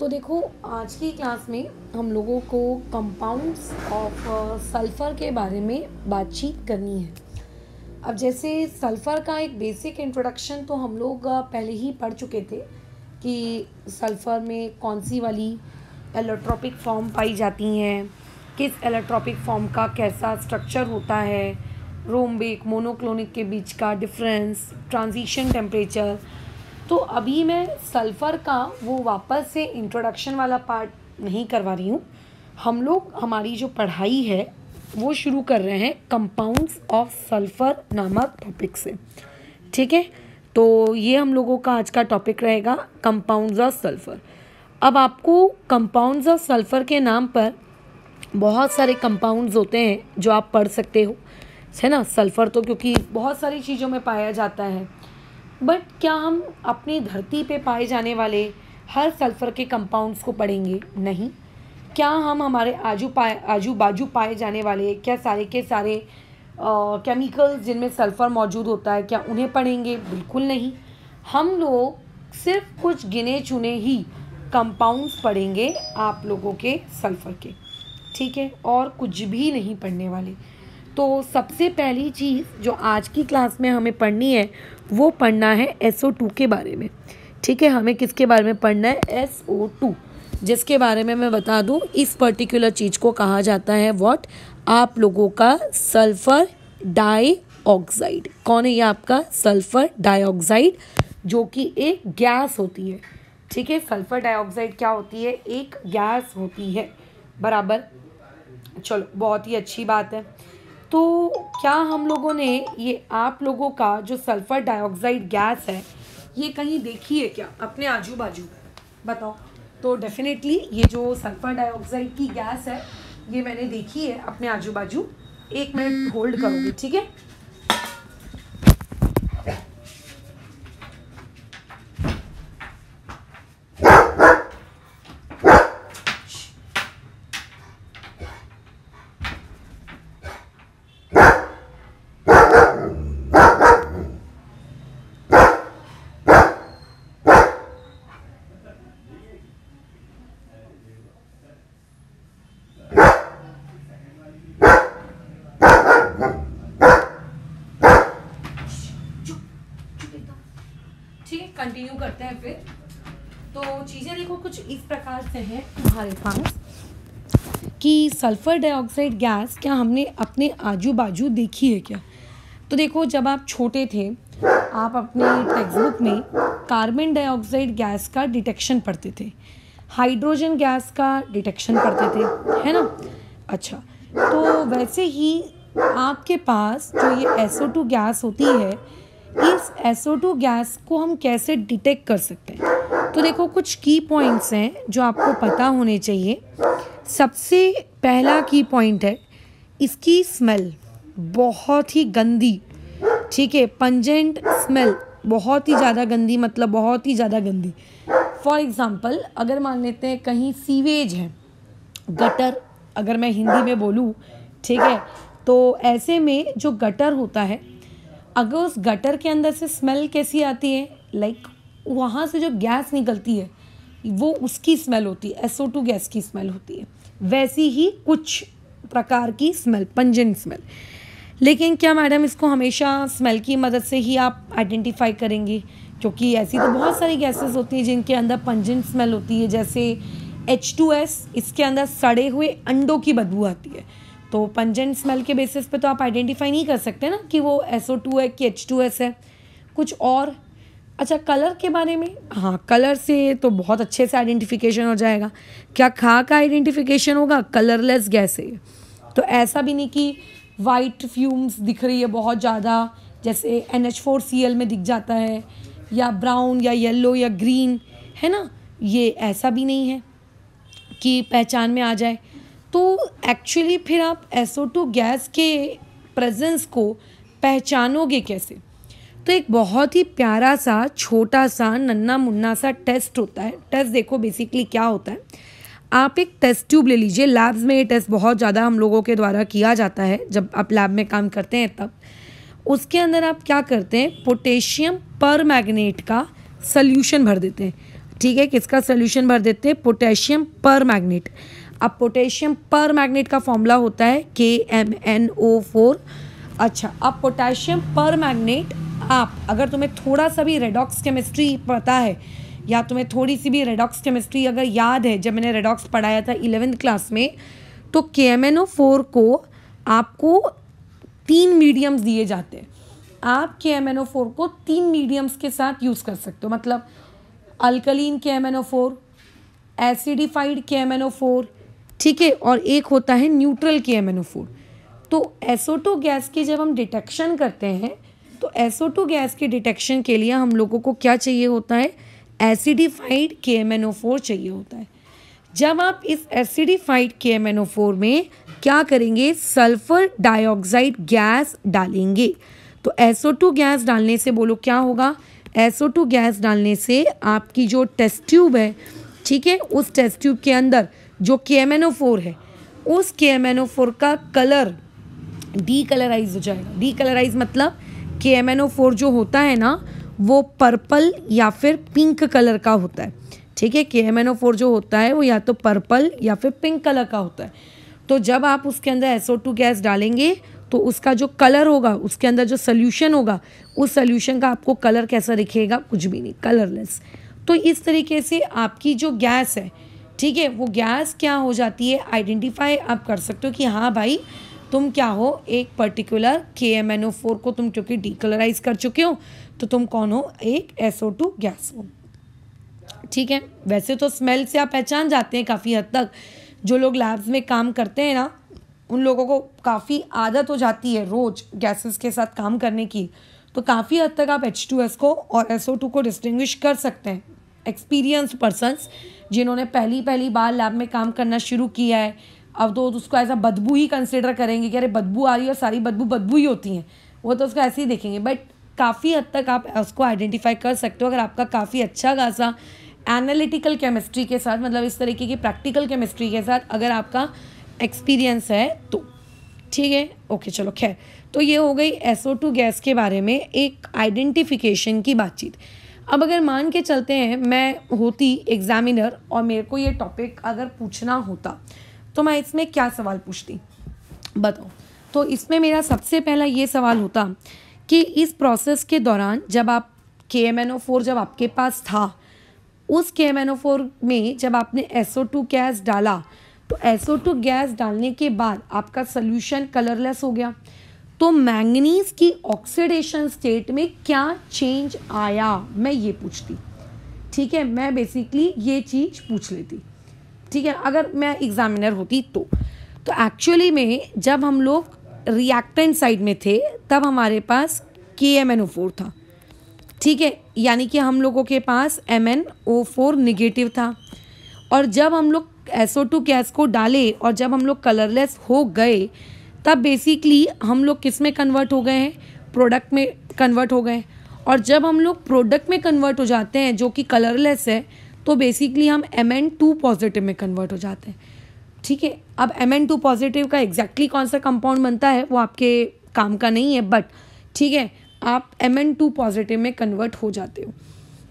तो देखो आज की क्लास में हम लोगों को कंपाउंड्स ऑफ सल्फ़र के बारे में बातचीत करनी है अब जैसे सल्फ़र का एक बेसिक इंट्रोडक्शन तो हम लोग uh, पहले ही पढ़ चुके थे कि सल्फ़र में कौन सी वाली एलोट्रॉपिक फॉर्म पाई जाती हैं किस एलोट्रॉपिक फॉर्म का कैसा स्ट्रक्चर होता है रोमबेक मोनोक्लोनिक के बीच का डिफरेंस ट्रांजिशन टेम्परेचर तो अभी मैं सल्फ़र का वो वापस से इंट्रोडक्शन वाला पार्ट नहीं करवा रही हूँ हम लोग हमारी जो पढ़ाई है वो शुरू कर रहे हैं कंपाउंड्स ऑफ सल्फ़र नामक टॉपिक से ठीक है तो ये हम लोगों का आज का टॉपिक रहेगा कंपाउंड्स ऑफ सल्फ़र अब आपको कंपाउंड्स ऑफ सल्फ़र के नाम पर बहुत सारे कंपाउंड्स होते हैं जो आप पढ़ सकते हो है ना सल्फ़र तो क्योंकि बहुत सारी चीज़ों में पाया जाता है बट क्या हम अपनी धरती पे पाए जाने वाले हर सल्फ़र के कंपाउंड्स को पढ़ेंगे नहीं क्या हम हमारे आजू पाए आजू बाजू पाए जाने वाले क्या सारे के सारे केमिकल्स जिनमें सल्फ़र मौजूद होता है क्या उन्हें पढ़ेंगे बिल्कुल नहीं हम लोग सिर्फ कुछ गिने चुने ही कंपाउंड्स पढ़ेंगे आप लोगों के सल्फ़र के ठीक है और कुछ भी नहीं पढ़ने वाले तो सबसे पहली चीज़ जो आज की क्लास में हमें पढ़नी है वो पढ़ना है एस ओ टू के बारे में ठीक है हमें किसके बारे में पढ़ना है एस ओ टू जिसके बारे में मैं बता दूं इस पर्टिकुलर चीज़ को कहा जाता है व्हाट आप लोगों का सल्फ़र डाईऑक्साइड कौन है ये आपका सल्फ़र डाईऑक्साइड जो कि एक गैस होती है ठीक है सल्फ़र डाइऑक्साइड क्या होती है एक गैस होती है बराबर चलो बहुत ही अच्छी बात है तो क्या हम लोगों ने ये आप लोगों का जो सल्फ़र डाइऑक्साइड गैस है ये कहीं देखी है क्या अपने आजू बाजू बताओ तो डेफिनेटली ये जो सल्फ़र डाइऑक्साइड की गैस है ये मैंने देखी है अपने आजू बाजू एक मिनट होल्ड करोगे ठीक है कंटिन्यू करते हैं फिर तो चीज़ें देखो कुछ इस प्रकार से हैं तुम्हारे पास कि सल्फ़र डाइऑक्साइड गैस क्या हमने अपने आजू बाजू देखी है क्या तो देखो जब आप छोटे थे आप अपने टेक्स्ट बुक में कार्बन डाइऑक्साइड गैस का डिटेक्शन पढ़ते थे हाइड्रोजन गैस का डिटेक्शन पढ़ते थे है ना अच्छा तो वैसे ही आपके पास जो ये एसओ टू गैस होती है इस SO2 गैस को हम कैसे डिटेक्ट कर सकते हैं तो देखो कुछ की पॉइंट्स हैं जो आपको पता होने चाहिए सबसे पहला की पॉइंट है इसकी स्मेल बहुत ही गंदी ठीक है पंजेंट स्मेल बहुत ही ज़्यादा गंदी मतलब बहुत ही ज़्यादा गंदी फॉर एग्ज़ाम्पल अगर मान लेते हैं कहीं सीवेज है गटर अगर मैं हिंदी में बोलूँ ठीक है तो ऐसे में जो गटर होता है अगर उस गटर के अंदर से स्मेल कैसी आती है लाइक like, वहाँ से जो गैस निकलती है वो उसकी स्मेल होती है एसओ टू गैस की स्मेल होती है वैसी ही कुछ प्रकार की स्मेल पंजन स्मेल लेकिन क्या मैडम इसको हमेशा स्मेल की मदद से ही आप आइडेंटिफाई करेंगे क्योंकि ऐसी तो बहुत सारी गैसेस होती हैं जिनके अंदर पंजन स्मेल होती है जैसे एच टू एस इसके अंदर सड़े हुए अंडों की बदबू आती है तो पंजेंट स्मेल के बेसिस पे तो आप आइडेंटिफाई नहीं कर सकते ना कि वो एस ओ टू है कि एच टू एस है कुछ और अच्छा कलर के बारे में हाँ कलर से तो बहुत अच्छे से आइडेंटिफिकेशन हो जाएगा क्या खा का आइडेंटिफिकेशन होगा कलरलेस गैस है तो ऐसा भी नहीं कि वाइट फ्यूम्स दिख रही है बहुत ज़्यादा जैसे N H four C L में दिख जाता है या ब्राउन या येलो या ग्रीन है ना ये ऐसा भी नहीं है कि पहचान में आ जाए तो एक्चुअली फिर आप एसओ गैस के प्रेजेंस को पहचानोगे कैसे तो एक बहुत ही प्यारा सा छोटा सा नन्ना मुन्ना सा टेस्ट होता है टेस्ट देखो बेसिकली क्या होता है आप एक टेस्ट ट्यूब ले लीजिए लैब्स में ये टेस्ट बहुत ज़्यादा हम लोगों के द्वारा किया जाता है जब आप लैब में काम करते हैं तब उसके अंदर आप क्या करते हैं पोटेशियम पर मैगनेट का सल्यूशन भर देते हैं ठीक है किसका सल्यूशन भर देते हैं पोटेशियम पर मैगनेट अब पोटेशियम पर मैग्नेट का फॉर्मूला होता है के एम एन ओ फोर अच्छा अब पोटेशियम पर मैग्नेट आप अगर तुम्हें थोड़ा सा भी रेडॉक्स केमिस्ट्री पता है या तुम्हें थोड़ी सी भी रेडॉक्स केमिस्ट्री अगर याद है जब मैंने रेडॉक्स पढ़ाया था इलेवेंथ क्लास में तो के एम एन ओ फोर को आपको तीन मीडियम्स दिए जाते हैं आप के एम एन ओ फोर को तीन मीडियम्स के साथ यूज़ कर सकते हो मतलब अल्कलीन के M N O four acidified के एम एन ओ फोर ठीक है और एक होता है न्यूट्रल तो के एम तो एसोटो गैस की जब हम डिटेक्शन करते हैं तो एसोटो गैस के डिटेक्शन के लिए हम लोगों को क्या चाहिए होता है एसिडिफाइड के एम चाहिए होता है जब आप इस एसिडिफाइड के एम में क्या करेंगे सल्फर डाइऑक्साइड गैस डालेंगे तो एसोटो गैस डालने से बोलो क्या होगा एसोटो गैस डालने से आपकी जो टेस्ट ट्यूब है ठीक है उस टेस्ट ट्यूब के अंदर जो के एम एन ओ फोर है उस के एम एन ओ फोर का कलर डी कलराइज हो जाएगा डी कलराइज मतलब के एम एन ओ फोर जो होता है ना वो पर्पल या फिर पिंक कलर का होता है ठीक है के एम एन ओ फोर जो होता है वो या तो पर्पल या फिर पिंक कलर का होता है तो जब आप उसके अंदर एसओ टू गैस डालेंगे तो उसका जो कलर होगा उसके अंदर जो सोल्यूशन होगा उस सोल्यूशन का आपको कलर कैसा दिखेगा कुछ भी नहीं कलरलेस तो इस तरीके से आपकी जो गैस है ठीक है वो गैस क्या हो जाती है आइडेंटिफाई आप कर सकते हो कि हाँ भाई तुम क्या हो एक पर्टिकुलर के एम एन ओ फोर को तुम क्योंकि डीकलराइज कर चुके हो तो तुम कौन हो एक एस ओ टू गैस हो ठीक है वैसे तो स्मेल से आप पहचान जाते हैं काफ़ी हद तक जो लोग लैब्स में काम करते हैं ना उन लोगों को काफ़ी आदत हो जाती है रोज़ गैसेस के साथ काम करने की तो काफ़ी हद तक आप एच टू एस को और एस ओ टू को डिस्टिंग्विश कर सकते हैं एक्सपीरियंस पर्सनस जिन्होंने पहली पहली बार लैब में काम करना शुरू किया है अब तो उसको एज अ बदबू ही कंसिडर करेंगे कि अरे बदबू आ रही है और सारी बदबू बदबू ही होती हैं वो तो उसको ऐसे ही देखेंगे बट काफ़ी हद तक आप उसको आइडेंटिफाई कर सकते हो अगर आपका काफ़ी अच्छा खासा एनालिटिकल केमिस्ट्री के साथ मतलब इस तरीके की प्रैक्टिकल केमिस्ट्री के साथ अगर आपका एक्सपीरियंस है तो ठीक है ओके चलो खैर तो ये हो गई एसओ टू गैस के बारे में एक आइडेंटिफिकेशन की बातचीत अब अगर मान के चलते हैं मैं होती एग्जामिनर और मेरे को ये टॉपिक अगर पूछना होता तो मैं इसमें क्या सवाल पूछती बताओ तो इसमें मेरा सबसे पहला ये सवाल होता कि इस प्रोसेस के दौरान जब आप के एम एन ओ फोर जब आपके पास था उस के एम एन ओ फोर में जब आपने एस ओ टू गैस डाला तो एस ओ टू गैस डालने के बाद आपका सोल्यूशन कलरलेस हो गया तो मैंगनीज की ऑक्सीडेशन स्टेट में क्या चेंज आया मैं ये पूछती ठीक है मैं बेसिकली ये चीज़ पूछ लेती ठीक है अगर मैं एग्जामिनर होती तो तो एक्चुअली में जब हम लोग रिएक्टेंट साइड में थे तब हमारे पास के एम एन ओ फोर था ठीक है यानी कि हम लोगों के पास M N O four negative था और जब हम लोग एसओ टू गैस को डाले और जब हम लोग कलरलेस हो गए तब बेसिकली हम लोग किस में कन्वर्ट हो गए हैं प्रोडक्ट में कन्वर्ट हो गए हैं और जब हम लोग प्रोडक्ट में कन्वर्ट हो जाते हैं जो कि कलरलेस है तो बेसिकली हम एम एन टू पॉजिटिव में कन्वर्ट हो जाते हैं ठीक है अब एम एन टू पॉजिटिव का एग्जैक्टली कौन सा कंपाउंड बनता है वो आपके काम का नहीं है बट ठीक है आप एम एन टू पॉजिटिव में कन्वर्ट हो जाते हो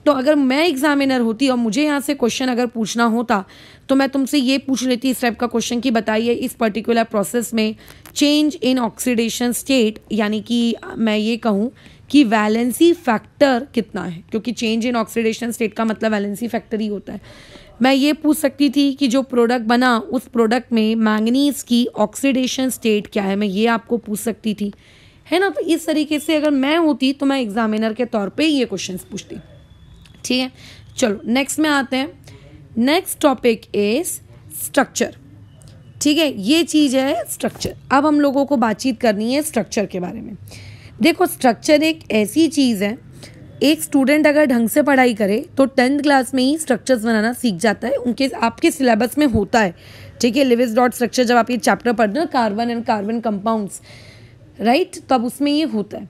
तो अगर मैं एग्जामिनर होती और मुझे यहाँ से क्वेश्चन अगर पूछना होता तो मैं तुमसे ये पूछ लेती इस टाइप का क्वेश्चन कि बताइए इस पर्टिकुलर प्रोसेस में चेंज इन ऑक्सीडेशन स्टेट यानी कि मैं ये कहूँ कि वैलेंसी फैक्टर कितना है क्योंकि चेंज इन ऑक्सीडेशन स्टेट का मतलब वैलेंसी फैक्टर ही होता है मैं ये पूछ सकती थी कि जो प्रोडक्ट बना उस प्रोडक्ट में मैंगनीज की ऑक्सीडेशन स्टेट क्या है मैं ये आपको पूछ सकती थी है ना तो इस तरीके से अगर मैं होती तो मैं एग्जामिनर के तौर पे ये क्वेश्चन पूछती ठीक है चलो नेक्स्ट में आते हैं नेक्स्ट टॉपिक इज स्ट्रक्चर ठीक है ये चीज़ है स्ट्रक्चर अब हम लोगों को बातचीत करनी है स्ट्रक्चर के बारे में देखो स्ट्रक्चर एक ऐसी चीज़ है एक स्टूडेंट अगर ढंग से पढ़ाई करे तो टेंथ क्लास में ही स्ट्रक्चर्स बनाना सीख जाता है उनके आपके सिलेबस में होता है ठीक है लिविस डॉट स्ट्रक्चर जब आप ये चैप्टर पढ़ रहे हो carbon and carbon compounds right तब उसमें ये होता है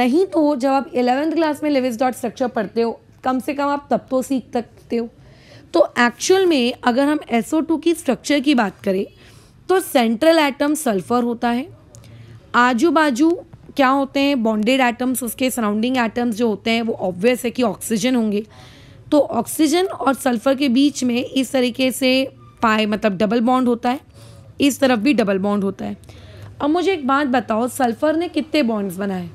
नहीं तो जब आप एलेवेंथ क्लास में लिविस डॉट स्ट्रक्चर पढ़ते हो कम से कम आप तब तो सीख सकते हो तो एक्चुअल में अगर हम एसओ टू की स्ट्रक्चर की बात करें तो सेंट्रल एटम सल्फर होता है आजू बाजू क्या होते हैं बॉन्डेड एटम्स उसके सराउंडिंग एटम्स जो होते हैं वो ऑब्वियस है कि ऑक्सीजन होंगे तो ऑक्सीजन और सल्फर के बीच में इस तरीके से पाए मतलब डबल बॉन्ड होता है इस तरफ भी डबल बॉन्ड होता है अब मुझे एक बात बताओ सल्फर ने कितने बॉन्ड्स बनाए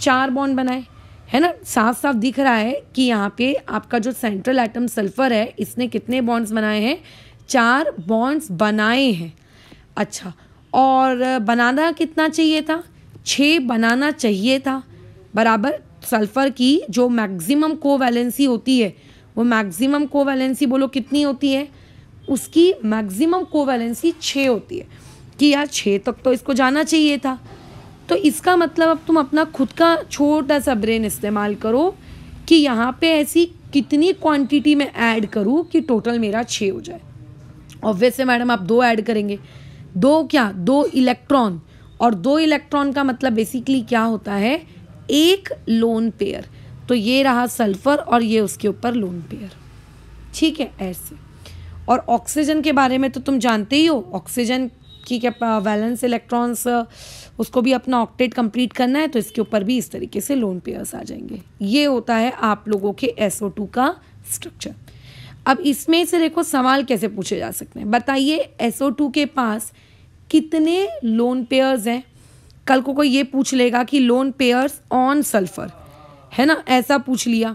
चार बॉन्ड बनाए है ना साफ साफ दिख रहा है कि यहाँ पे आपका जो सेंट्रल एटम सल्फर है इसने कितने बॉन्ड्स बनाए हैं चार बॉन्ड्स बनाए हैं अच्छा और बनाना कितना चाहिए था छः बनाना चाहिए था बराबर सल्फ़र की जो मैक्सिमम कोवैलेंसी होती है वो मैक्सिमम वैलेंसी बोलो कितनी होती है उसकी मैक्सिमम वैलेंसी छः होती है कि यार छः तक तो इसको जाना चाहिए था तो इसका मतलब अब तुम अपना खुद का छोटा सा ब्रेन इस्तेमाल करो कि यहाँ पे ऐसी कितनी क्वांटिटी में ऐड करूँ कि टोटल मेरा छः हो जाए ऑब्वियस मैडम आप दो ऐड करेंगे दो क्या दो इलेक्ट्रॉन और दो इलेक्ट्रॉन का मतलब बेसिकली क्या होता है एक लोन पेयर तो ये रहा सल्फर और ये उसके ऊपर लोन पेयर ठीक है ऐसे और ऑक्सीजन के बारे में तो तुम जानते ही हो ऑक्सीजन की क्या वैलेंस इलेक्ट्रॉन्स उसको भी अपना ऑक्टेट कंप्लीट करना है तो इसके ऊपर भी इस तरीके से लोन पेयर्स आ जाएंगे ये होता है आप लोगों के एसओ टू का स्ट्रक्चर अब इसमें से देखो सवाल कैसे पूछे जा सकते हैं बताइए टू के पास कितने लोन पेयर्स हैं कल को कोई ये पूछ लेगा कि लोन पेयर्स ऑन सल्फर है ना ऐसा पूछ लिया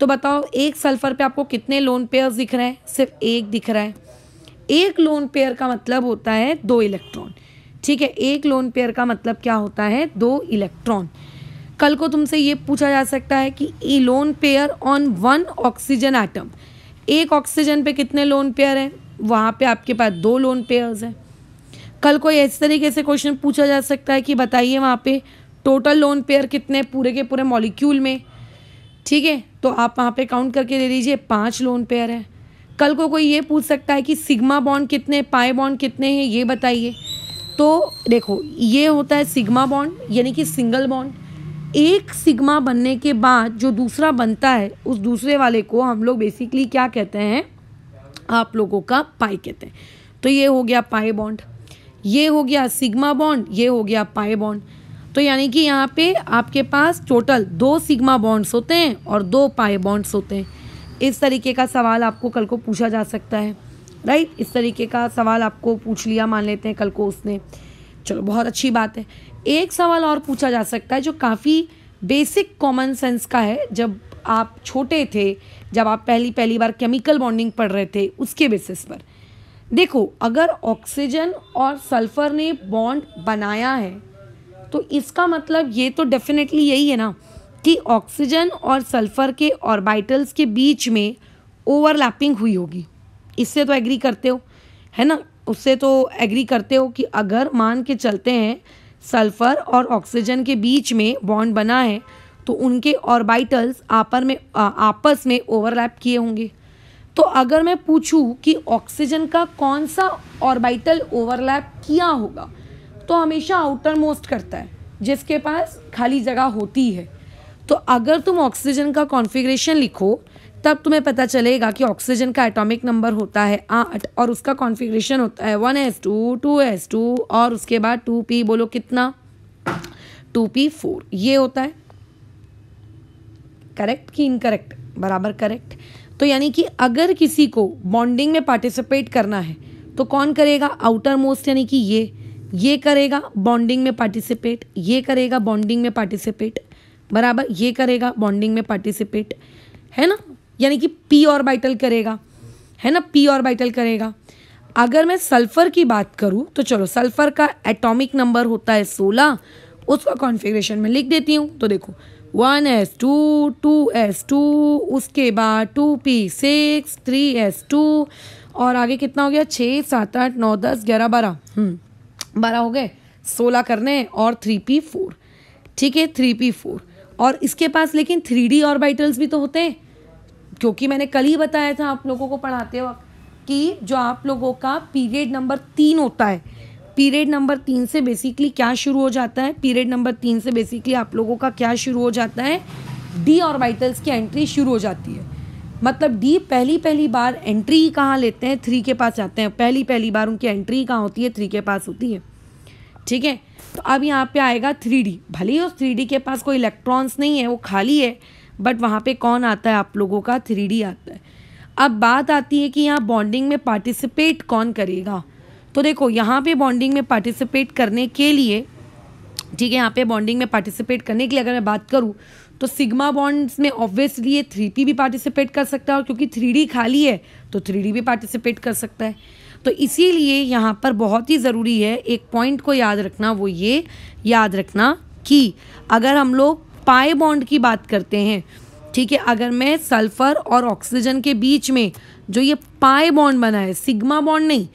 तो बताओ एक सल्फर पे आपको कितने लोन पेयर्स दिख रहे हैं सिर्फ एक दिख रहा है एक लोन पेयर का मतलब होता है दो इलेक्ट्रॉन ठीक है एक लोन पेयर का मतलब क्या होता है दो इलेक्ट्रॉन कल को तुमसे ये पूछा जा सकता है कि ई lone pair on one oxygen atom एक ऑक्सीजन पे कितने लोन पेयर हैं वहाँ पे आपके पास दो लोन पेयर्स हैं कल कोई इस तरीके से क्वेश्चन पूछा जा सकता है कि बताइए वहाँ पे टोटल लोन पेयर कितने पूरे के पूरे मॉलिक्यूल में ठीक है तो आप वहाँ पे काउंट करके दे दीजिए पाँच लोन पेयर है कल को कोई ये पूछ सकता है कि सिग्मा बॉन्ड कितने पाए बॉन्ड कितने हैं ये बताइए तो देखो ये होता है सिग्मा बॉन्ड यानी कि सिंगल बॉन्ड एक सिग्मा बनने के बाद जो दूसरा बनता है उस दूसरे वाले को हम लोग बेसिकली क्या कहते हैं आप लोगों का पाई कहते हैं तो ये हो गया पाई बॉन्ड ये हो गया सिग्मा बॉन्ड ये हो गया पाई बॉन्ड तो यानी कि यहाँ पे आपके पास टोटल दो सिग्मा बॉन्ड्स होते हैं और दो पाए बॉन्ड्स होते हैं इस तरीके का सवाल आपको कल को पूछा जा सकता है राइट इस तरीके का सवाल आपको पूछ लिया मान लेते हैं कल को उसने चलो बहुत अच्छी बात है एक सवाल और पूछा जा सकता है जो काफ़ी बेसिक कॉमन सेंस का है जब आप छोटे थे जब आप पहली पहली बार केमिकल बॉन्डिंग पढ़ रहे थे उसके बेसिस पर देखो अगर ऑक्सीजन और सल्फर ने बॉन्ड बनाया है तो इसका मतलब ये तो डेफिनेटली यही है ना कि ऑक्सीजन और सल्फर के ऑर्बिटल्स के बीच में ओवरलैपिंग हुई होगी इससे तो एग्री करते हो है ना उससे तो एग्री करते हो कि अगर मान के चलते हैं सल्फर और ऑक्सीजन के बीच में बॉन्ड बना है तो उनके ऑर्बिटल्स आपस में आपस में ओवरलैप किए होंगे तो अगर मैं पूछूं कि ऑक्सीजन का कौन सा ऑर्बिटल ओवरलैप किया होगा तो हमेशा आउटर मोस्ट करता है जिसके पास खाली जगह होती है तो अगर तुम ऑक्सीजन का कॉन्फ़िगरेशन लिखो तब तुम्हें पता चलेगा कि ऑक्सीजन का एटॉमिक नंबर होता है आठ और उसका कॉन्फिग्रेशन होता है one S two two S two और उसके बाद टू पी बोलो कितना टू पी फोर ये होता है करेक्ट कि इनकरेक्ट बराबर करेक्ट तो यानी कि अगर किसी को बॉन्डिंग में पार्टिसिपेट करना है तो कौन करेगा आउटर मोस्ट यानी कि ये ये करेगा बॉन्डिंग में पार्टिसिपेट ये करेगा बॉन्डिंग में पार्टिसिपेट बराबर ये करेगा बॉन्डिंग में पार्टिसिपेट है ना यानी कि पी ऑर्बिटल करेगा है ना पी ऑर्बिटल करेगा अगर मैं सल्फर की बात करूँ तो चलो सल्फर का एटॉमिक नंबर होता है सोलह उसका कॉन्फ़िगरेशन मैं लिख देती हूँ तो देखो one S two two S two उसके बाद two P six three S two और आगे कितना हो गया छः सात आठ नौ दस ग्यारह बारह हम्म, बारह हो गए सोलह करने और थ्री पी फोर ठीक है थ्री पी फोर और इसके पास लेकिन थ्री डी ऑर्बिटल्स भी तो होते हैं क्योंकि मैंने कल ही बताया था आप लोगों को पढ़ाते वक्त कि जो आप लोगों का पीरियड नंबर तीन होता है पीरियड नंबर तीन से बेसिकली क्या शुरू हो जाता है पीरियड नंबर तीन से बेसिकली आप लोगों का क्या शुरू हो जाता है डी ऑर्बिटल्स की एंट्री शुरू हो जाती है मतलब डी पहली पहली बार एंट्री ही कहाँ लेते हैं थ्री के पास जाते हैं पहली पहली बार उनकी एंट्री ही कहाँ होती है थ्री के पास होती है ठीक है तो अब यहाँ पे आएगा थ्री डी भले ही उस थ्री डी के पास कोई इलेक्ट्रॉन्स नहीं है वो खाली है बट वहाँ पे कौन आता है आप लोगों का थ्री आता है अब बात आती है कि यहाँ बॉन्डिंग में पार्टिसिपेट कौन करेगा तो देखो यहाँ पे बॉन्डिंग में पार्टिसिपेट करने के लिए ठीक है यहाँ पे बॉन्डिंग में पार्टिसिपेट करने के लिए अगर मैं बात करूँ तो सिग्मा बॉन्ड्स में ऑब्वियसली ये थ्री भी पार्टिसिपेट कर सकता है और क्योंकि थ्री खाली है तो थ्री भी पार्टिसिपेट कर सकता है तो इसीलिए यहाँ पर बहुत ही ज़रूरी है एक पॉइंट को याद रखना वो ये याद रखना कि अगर हम लोग पाए बॉन्ड की बात करते हैं ठीक है अगर मैं सल्फर और ऑक्सीजन के बीच में जो ये पाए बॉन्ड बना है सिग्मा बॉन्ड नहीं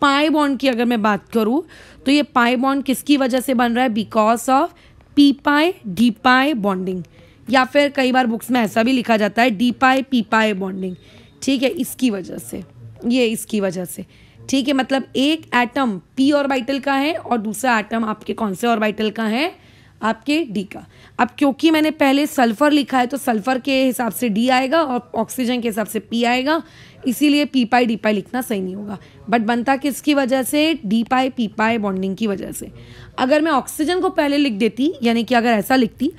पाए बॉन्ड की अगर मैं बात करूँ तो ये पाए बॉन्ड किसकी वजह से बन रहा है because of P pi D pi bonding या फिर कई बार बुक्स में ऐसा भी लिखा जाता है डी पाए पी पाए बॉन्डिंग ठीक है इसकी वजह से ये इसकी वजह से ठीक है मतलब एक एटम पी ऑर्बिटल का है और दूसरा एटम आपके कौन से ऑर्बिटल का है आपके डी का अब क्योंकि मैंने पहले सल्फ़र लिखा है तो सल्फ़र के हिसाब से डी आएगा और ऑक्सीजन के हिसाब से पी आएगा इसीलिए पी पाई डी पाई लिखना सही नहीं होगा बट बनता किसकी वजह से D pi P pi bonding की वजह से अगर मैं ऑक्सीजन को पहले लिख देती यानी कि अगर ऐसा लिखती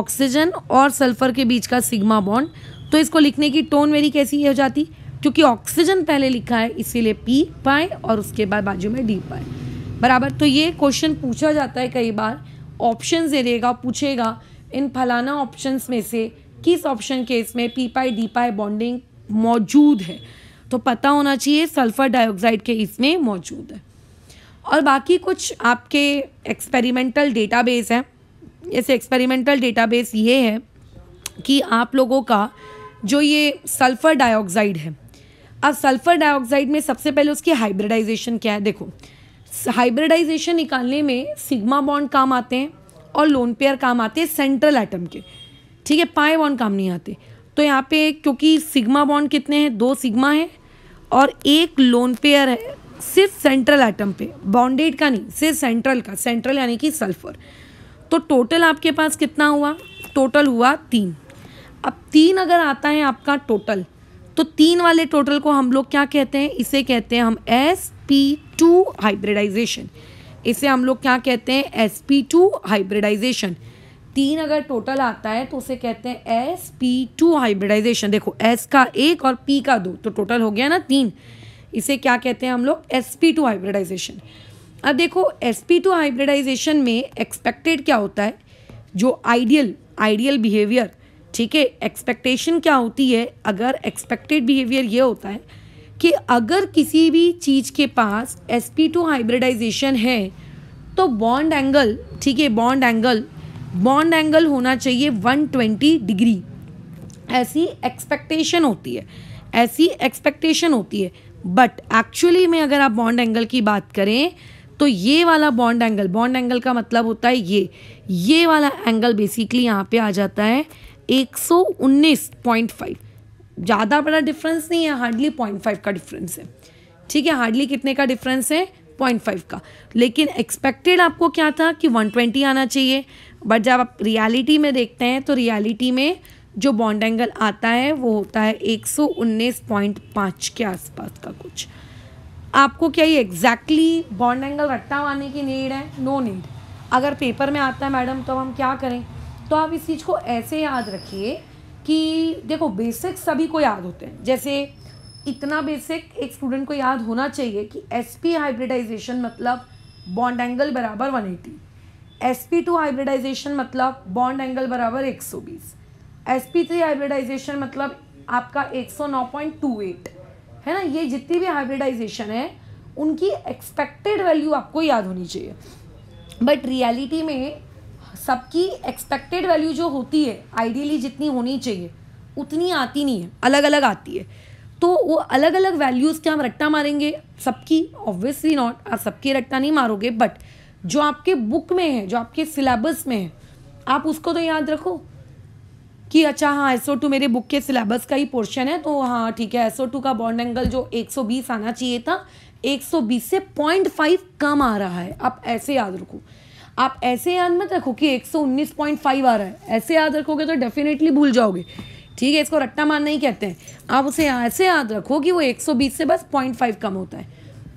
ऑक्सीजन और सल्फ़र के बीच का सिग्मा बॉन्ड तो इसको लिखने की टोन मेरी कैसी हो जाती क्योंकि ऑक्सीजन पहले लिखा है इसीलिए पी पाए और उसके बाद बाजू में डी पाए बराबर तो ये क्वेश्चन पूछा जाता है कई बार ऑप्शन दे देगा पूछेगा इन फलाना ऑप्शंस में से किस ऑप्शन के इसमें P pi D pi bonding मौजूद है तो पता होना चाहिए सल्फ़र डाइऑक्साइड के इसमें मौजूद है और बाकी कुछ आपके एक्सपेरिमेंटल डेटाबेस हैं जैसे एक्सपेरिमेंटल डेटाबेस ये है कि आप लोगों का जो ये सल्फ़र डाइऑक्साइड है अब सल्फ़र डाइऑक्साइड में सबसे पहले उसकी हाइब्रिडाइजेशन क्या है देखो हाइब्रिडाइजेशन निकालने में सिग्मा बॉन्ड काम आते हैं और लोन पेयर काम आते हैं सेंट्रल एटम के ठीक है पाए बॉन्ड काम नहीं आते तो यहाँ पे क्योंकि सिग्मा बॉन्ड कितने हैं दो सिग्मा हैं और एक लोन पेयर है सिर्फ सेंट्रल एटम पे बॉन्डेड का नहीं सिर्फ सेंट्रल का सेंट्रल यानी कि सल्फर तो टोटल आपके पास कितना हुआ टोटल हुआ तीन अब तीन अगर आता है आपका टोटल तो तीन वाले टोटल को हम लोग क्या कहते हैं इसे कहते हैं हम एस पी टू हाइब्रिडाइजेशन इसे हम लोग क्या कहते हैं एस पी टू हाइब्रिडाइजेशन तीन अगर टोटल आता है तो उसे कहते हैं एस पी टू हाइब्रिडाइजेशन देखो एस का एक और पी का दो तो टोटल हो गया ना तीन इसे क्या कहते हैं हम लोग एस पी टू हाइब्रिडाइजेशन अब देखो एस पी टू हाइब्रिडाइजेशन में एक्सपेक्टेड क्या होता है जो आइडियल आइडियल बिहेवियर ठीक है एक्सपेक्टेशन क्या होती है अगर एक्सपेक्टेड बिहेवियर ये होता है कि अगर किसी भी चीज़ के पास एस पी टू हाइब्रिडाइजेशन है तो बॉन्ड एंगल ठीक है बॉन्ड एंगल बॉन्ड एंगल होना चाहिए 120 डिग्री ऐसी एक्सपेक्टेशन होती है ऐसी एक्सपेक्टेशन होती है बट एक्चुअली में अगर आप बॉन्ड एंगल की बात करें तो ये वाला बॉन्ड एंगल बॉन्ड एंगल का मतलब होता है ये ये वाला एंगल बेसिकली यहाँ पे आ जाता है 119.5 ज़्यादा बड़ा डिफरेंस नहीं है हार्डली पॉइंट फाइव का डिफरेंस है ठीक है हार्डली कितने का डिफरेंस है पॉइंट फाइव का लेकिन एक्सपेक्टेड आपको क्या था कि वन ट्वेंटी आना चाहिए बट जब आप रियलिटी में देखते हैं तो रियलिटी में जो बॉन्ड एंगल आता है वो होता है एक सौ उन्नीस पॉइंट पाँच के आसपास का कुछ आपको क्या ये एग्जैक्टली बॉन्ड एंगल रट्टा आने की नीड है नो no नीड अगर पेपर में आता है मैडम तो हम क्या करें तो आप इस चीज़ को ऐसे याद रखिए कि देखो बेसिक सभी को याद होते हैं जैसे इतना बेसिक एक स्टूडेंट को याद होना चाहिए कि एस पी हाइब्रिडाइजेशन मतलब बॉन्ड एंगल बराबर one eighty S P two hybridization मतलब बॉन्ड एंगल बराबर एक सौ बीस एस पी थ्री हाइब्रिडाइजेशन मतलब आपका एक सौ नौ पॉइंट टू एट है ना ये जितनी भी हाइब्रिडाइजेशन है उनकी एक्सपेक्टेड वैल्यू आपको याद होनी चाहिए बट रियलिटी में सबकी एक्सपेक्टेड वैल्यू जो होती है आइडियली जितनी होनी चाहिए उतनी आती नहीं है अलग अलग आती है तो वो अलग अलग वैल्यूज़ के हम रट्टा मारेंगे सबकी ऑब्वियसली नॉट आप सबकी रट्टा नहीं मारोगे बट जो आपके बुक में है जो आपके सिलेबस में है आप उसको तो याद रखो कि अच्छा हाँ एसओ टू मेरे बुक के सिलेबस का ही पोर्शन है तो हाँ ठीक है एसओ टू का बॉन्ड एंगल जो 120 आना चाहिए था 120 से 0.5 कम आ रहा है आप ऐसे याद रखो आप ऐसे याद मत रखो कि 119.5 आ रहा है ऐसे याद रखोगे तो डेफिनेटली भूल जाओगे ठीक है इसको रट्टा मारना नहीं कहते हैं आप उसे ऐसे याद रखो कि वो 120 से बस 0.5 कम होता है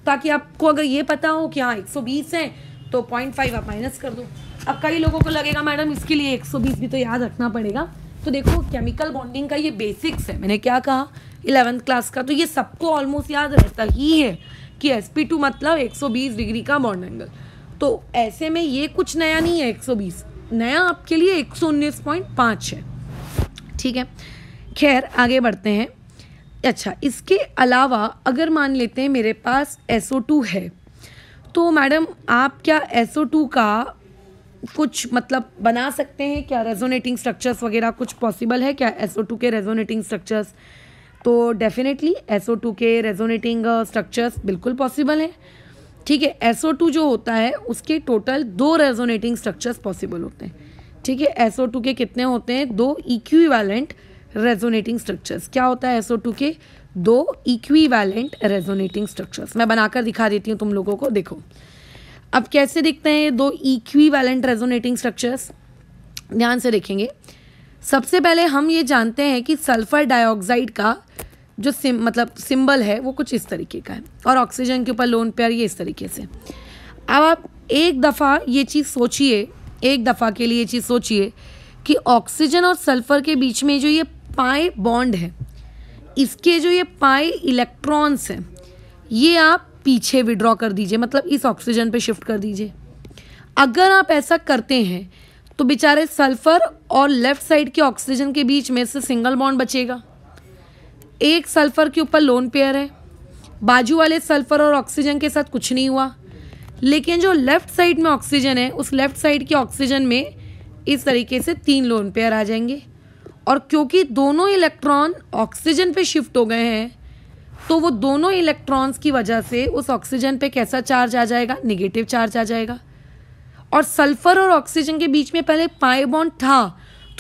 ताकि आपको अगर ये पता हो कि हाँ 120 है तो 0.5 आप माइनस कर दो अब कई लोगों को लगेगा मैडम इसके लिए 120 भी तो याद रखना पड़ेगा तो देखो केमिकल बॉन्डिंग का ये बेसिक्स है मैंने क्या कहा इलेवेंथ क्लास का तो ये सबको ऑलमोस्ट याद रहता ही है कि एस मतलब एक डिग्री का बॉन्ड एंगल तो ऐसे में ये कुछ नया नहीं है 120 नया आपके लिए एक है ठीक है खैर आगे बढ़ते हैं अच्छा इसके अलावा अगर मान लेते हैं मेरे पास SO2 है तो मैडम आप क्या SO2 का कुछ मतलब बना सकते हैं क्या रेजोनेटिंग स्ट्रक्चर्स वगैरह कुछ पॉसिबल है क्या SO2 के रेजोनेटिंग स्ट्रक्चर्स तो डेफिनेटली SO2 के रेजोनेटिंग स्ट्रक्चर्स uh, बिल्कुल पॉसिबल हैं ठीक है SO2 जो होता है उसके टोटल दो रेजोनेटिंग स्ट्रक्चर्स पॉसिबल होते हैं ठीक है SO2 के कितने होते हैं दो इक्विवेलेंट रेजोनेटिंग स्ट्रक्चर्स क्या होता है SO2 के दो इक्विवेलेंट रेजोनेटिंग स्ट्रक्चर्स मैं बनाकर दिखा देती हूँ तुम लोगों को देखो अब कैसे दिखते हैं ये दो इक्विवेलेंट रेजोनेटिंग स्ट्रक्चर्स ध्यान से देखेंगे सबसे पहले हम ये जानते हैं कि सल्फर डाइऑक्साइड का जो सिम मतलब सिंबल है वो कुछ इस तरीके का है और ऑक्सीजन के ऊपर लोन प्यार ये इस तरीके से अब आप एक दफ़ा ये चीज़ सोचिए एक दफ़ा के लिए ये चीज़ सोचिए कि ऑक्सीजन और सल्फर के बीच में जो ये पाए बॉन्ड है इसके जो ये पाए इलेक्ट्रॉन्स हैं ये आप पीछे विड्रॉ कर दीजिए मतलब इस ऑक्सीजन पे शिफ्ट कर दीजिए अगर आप ऐसा करते हैं तो बेचारे सल्फर और लेफ़्ट साइड के ऑक्सीजन के बीच में से सिंगल बॉन्ड बचेगा एक सल्फर के ऊपर लोन पेयर है बाजू वाले सल्फर और ऑक्सीजन के साथ कुछ नहीं हुआ लेकिन जो लेफ्ट साइड में ऑक्सीजन है उस लेफ्ट साइड के ऑक्सीजन में इस तरीके से तीन लोन पेयर आ जाएंगे और क्योंकि दोनों इलेक्ट्रॉन ऑक्सीजन पे शिफ्ट हो गए हैं तो वो दोनों इलेक्ट्रॉन्स की वजह से उस ऑक्सीजन पे कैसा चार्ज आ जाएगा निगेटिव चार्ज आ जाएगा और सल्फर और ऑक्सीजन के बीच में पहले पाए बॉन्ड था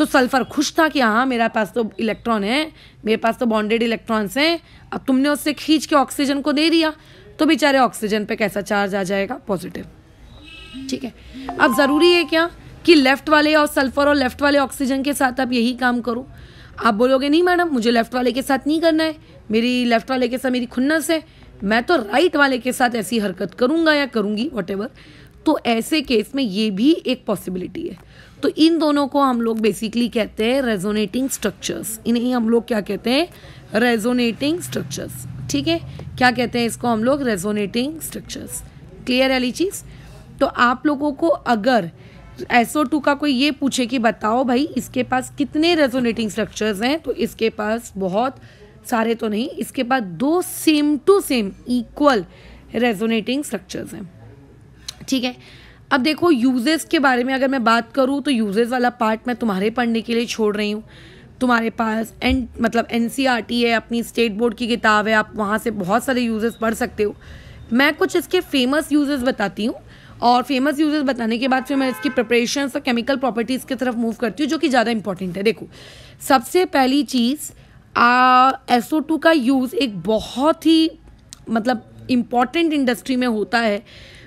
तो सल्फ़र खुश था कि हाँ मेरा पास तो इलेक्ट्रॉन है मेरे पास तो बॉन्डेड इलेक्ट्रॉन्स हैं अब तुमने उससे खींच के ऑक्सीजन को दे दिया तो बेचारे ऑक्सीजन पे कैसा चार्ज आ जाएगा पॉजिटिव ठीक है अब ज़रूरी है क्या कि लेफ़्ट वाले और सल्फ़र और लेफ़्ट वाले ऑक्सीजन के साथ आप यही काम करो आप बोलोगे नहीं मैडम मुझे लेफ़्ट वाले के साथ नहीं करना है मेरी लेफ़्ट वाले के साथ मेरी खुन्नस है मैं तो राइट वाले के साथ ऐसी हरकत करूँगा या करूँगी वट तो ऐसे केस में ये भी एक पॉसिबिलिटी है तो इन दोनों को हम लोग बेसिकली कहते हैं रेजोनेटिंग स्ट्रक्चर्स इन्हें हम लोग क्या कहते हैं रेजोनेटिंग स्ट्रक्चर्स ठीक है क्या कहते हैं इसको हम लोग रेजोनेटिंग स्ट्रक्चर्स क्लियर है चीज़ तो आप लोगों को अगर एसओ टू का कोई ये पूछे कि बताओ भाई इसके पास कितने रेजोनेटिंग स्ट्रक्चर्स हैं तो इसके पास बहुत सारे तो नहीं इसके पास दो same to same equal resonating structures हैं ठीक है अब देखो यूजेस के बारे में अगर मैं बात करूँ तो यूजेस वाला पार्ट मैं तुम्हारे पढ़ने के लिए छोड़ रही हूँ तुम्हारे पास एन मतलब एन e है अपनी स्टेट बोर्ड की किताब है आप वहाँ से बहुत सारे यूजेस पढ़ सकते हो मैं कुछ इसके फेमस यूजेस बताती हूँ और फेमस यूजेस बताने के बाद फिर मैं इसकी प्रिपरेशन और केमिकल प्रॉपर्टीज़ की तरफ मूव करती हूँ जो कि ज़्यादा इंपॉर्टेंट है देखो सबसे पहली चीज़ एस का यूज़ एक बहुत ही मतलब इम्पॉर्टेंट इंडस्ट्री में होता है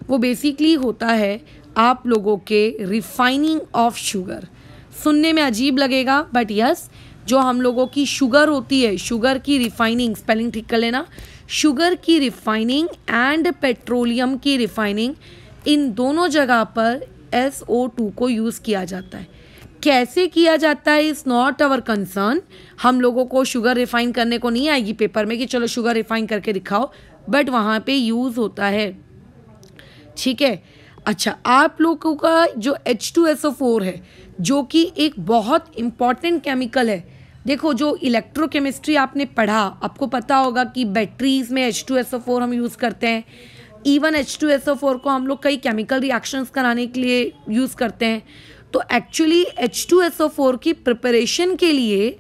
वो बेसिकली होता है आप लोगों के रिफाइनिंग ऑफ शुगर सुनने में अजीब लगेगा बट यस जो हम लोगों की शुगर होती है शुगर की रिफाइनिंग स्पेलिंग ठीक कर लेना शुगर की रिफाइनिंग एंड पेट्रोलियम की रिफाइनिंग इन दोनों जगह पर एस ओ टू को यूज़ किया जाता है कैसे किया जाता है इज़ नॉट आवर कंसर्न हम लोगों को शुगर रिफाइन करने को नहीं आएगी पेपर में कि चलो शुगर रिफाइन करके दिखाओ बट वहाँ पे यूज़ होता है ठीक है अच्छा आप लोगों का जो H two S O four है जो कि एक बहुत इम्पॉर्टेंट केमिकल है देखो जो इलेक्ट्रोकेमिस्ट्री आपने पढ़ा आपको पता होगा कि बैटरीज में H two S O four हम यूज़ करते हैं even H two S O four को हम लोग कई केमिकल रिएक्शंस कराने के लिए यूज़ करते हैं तो actually H two S O four की प्रिपरेशन के लिए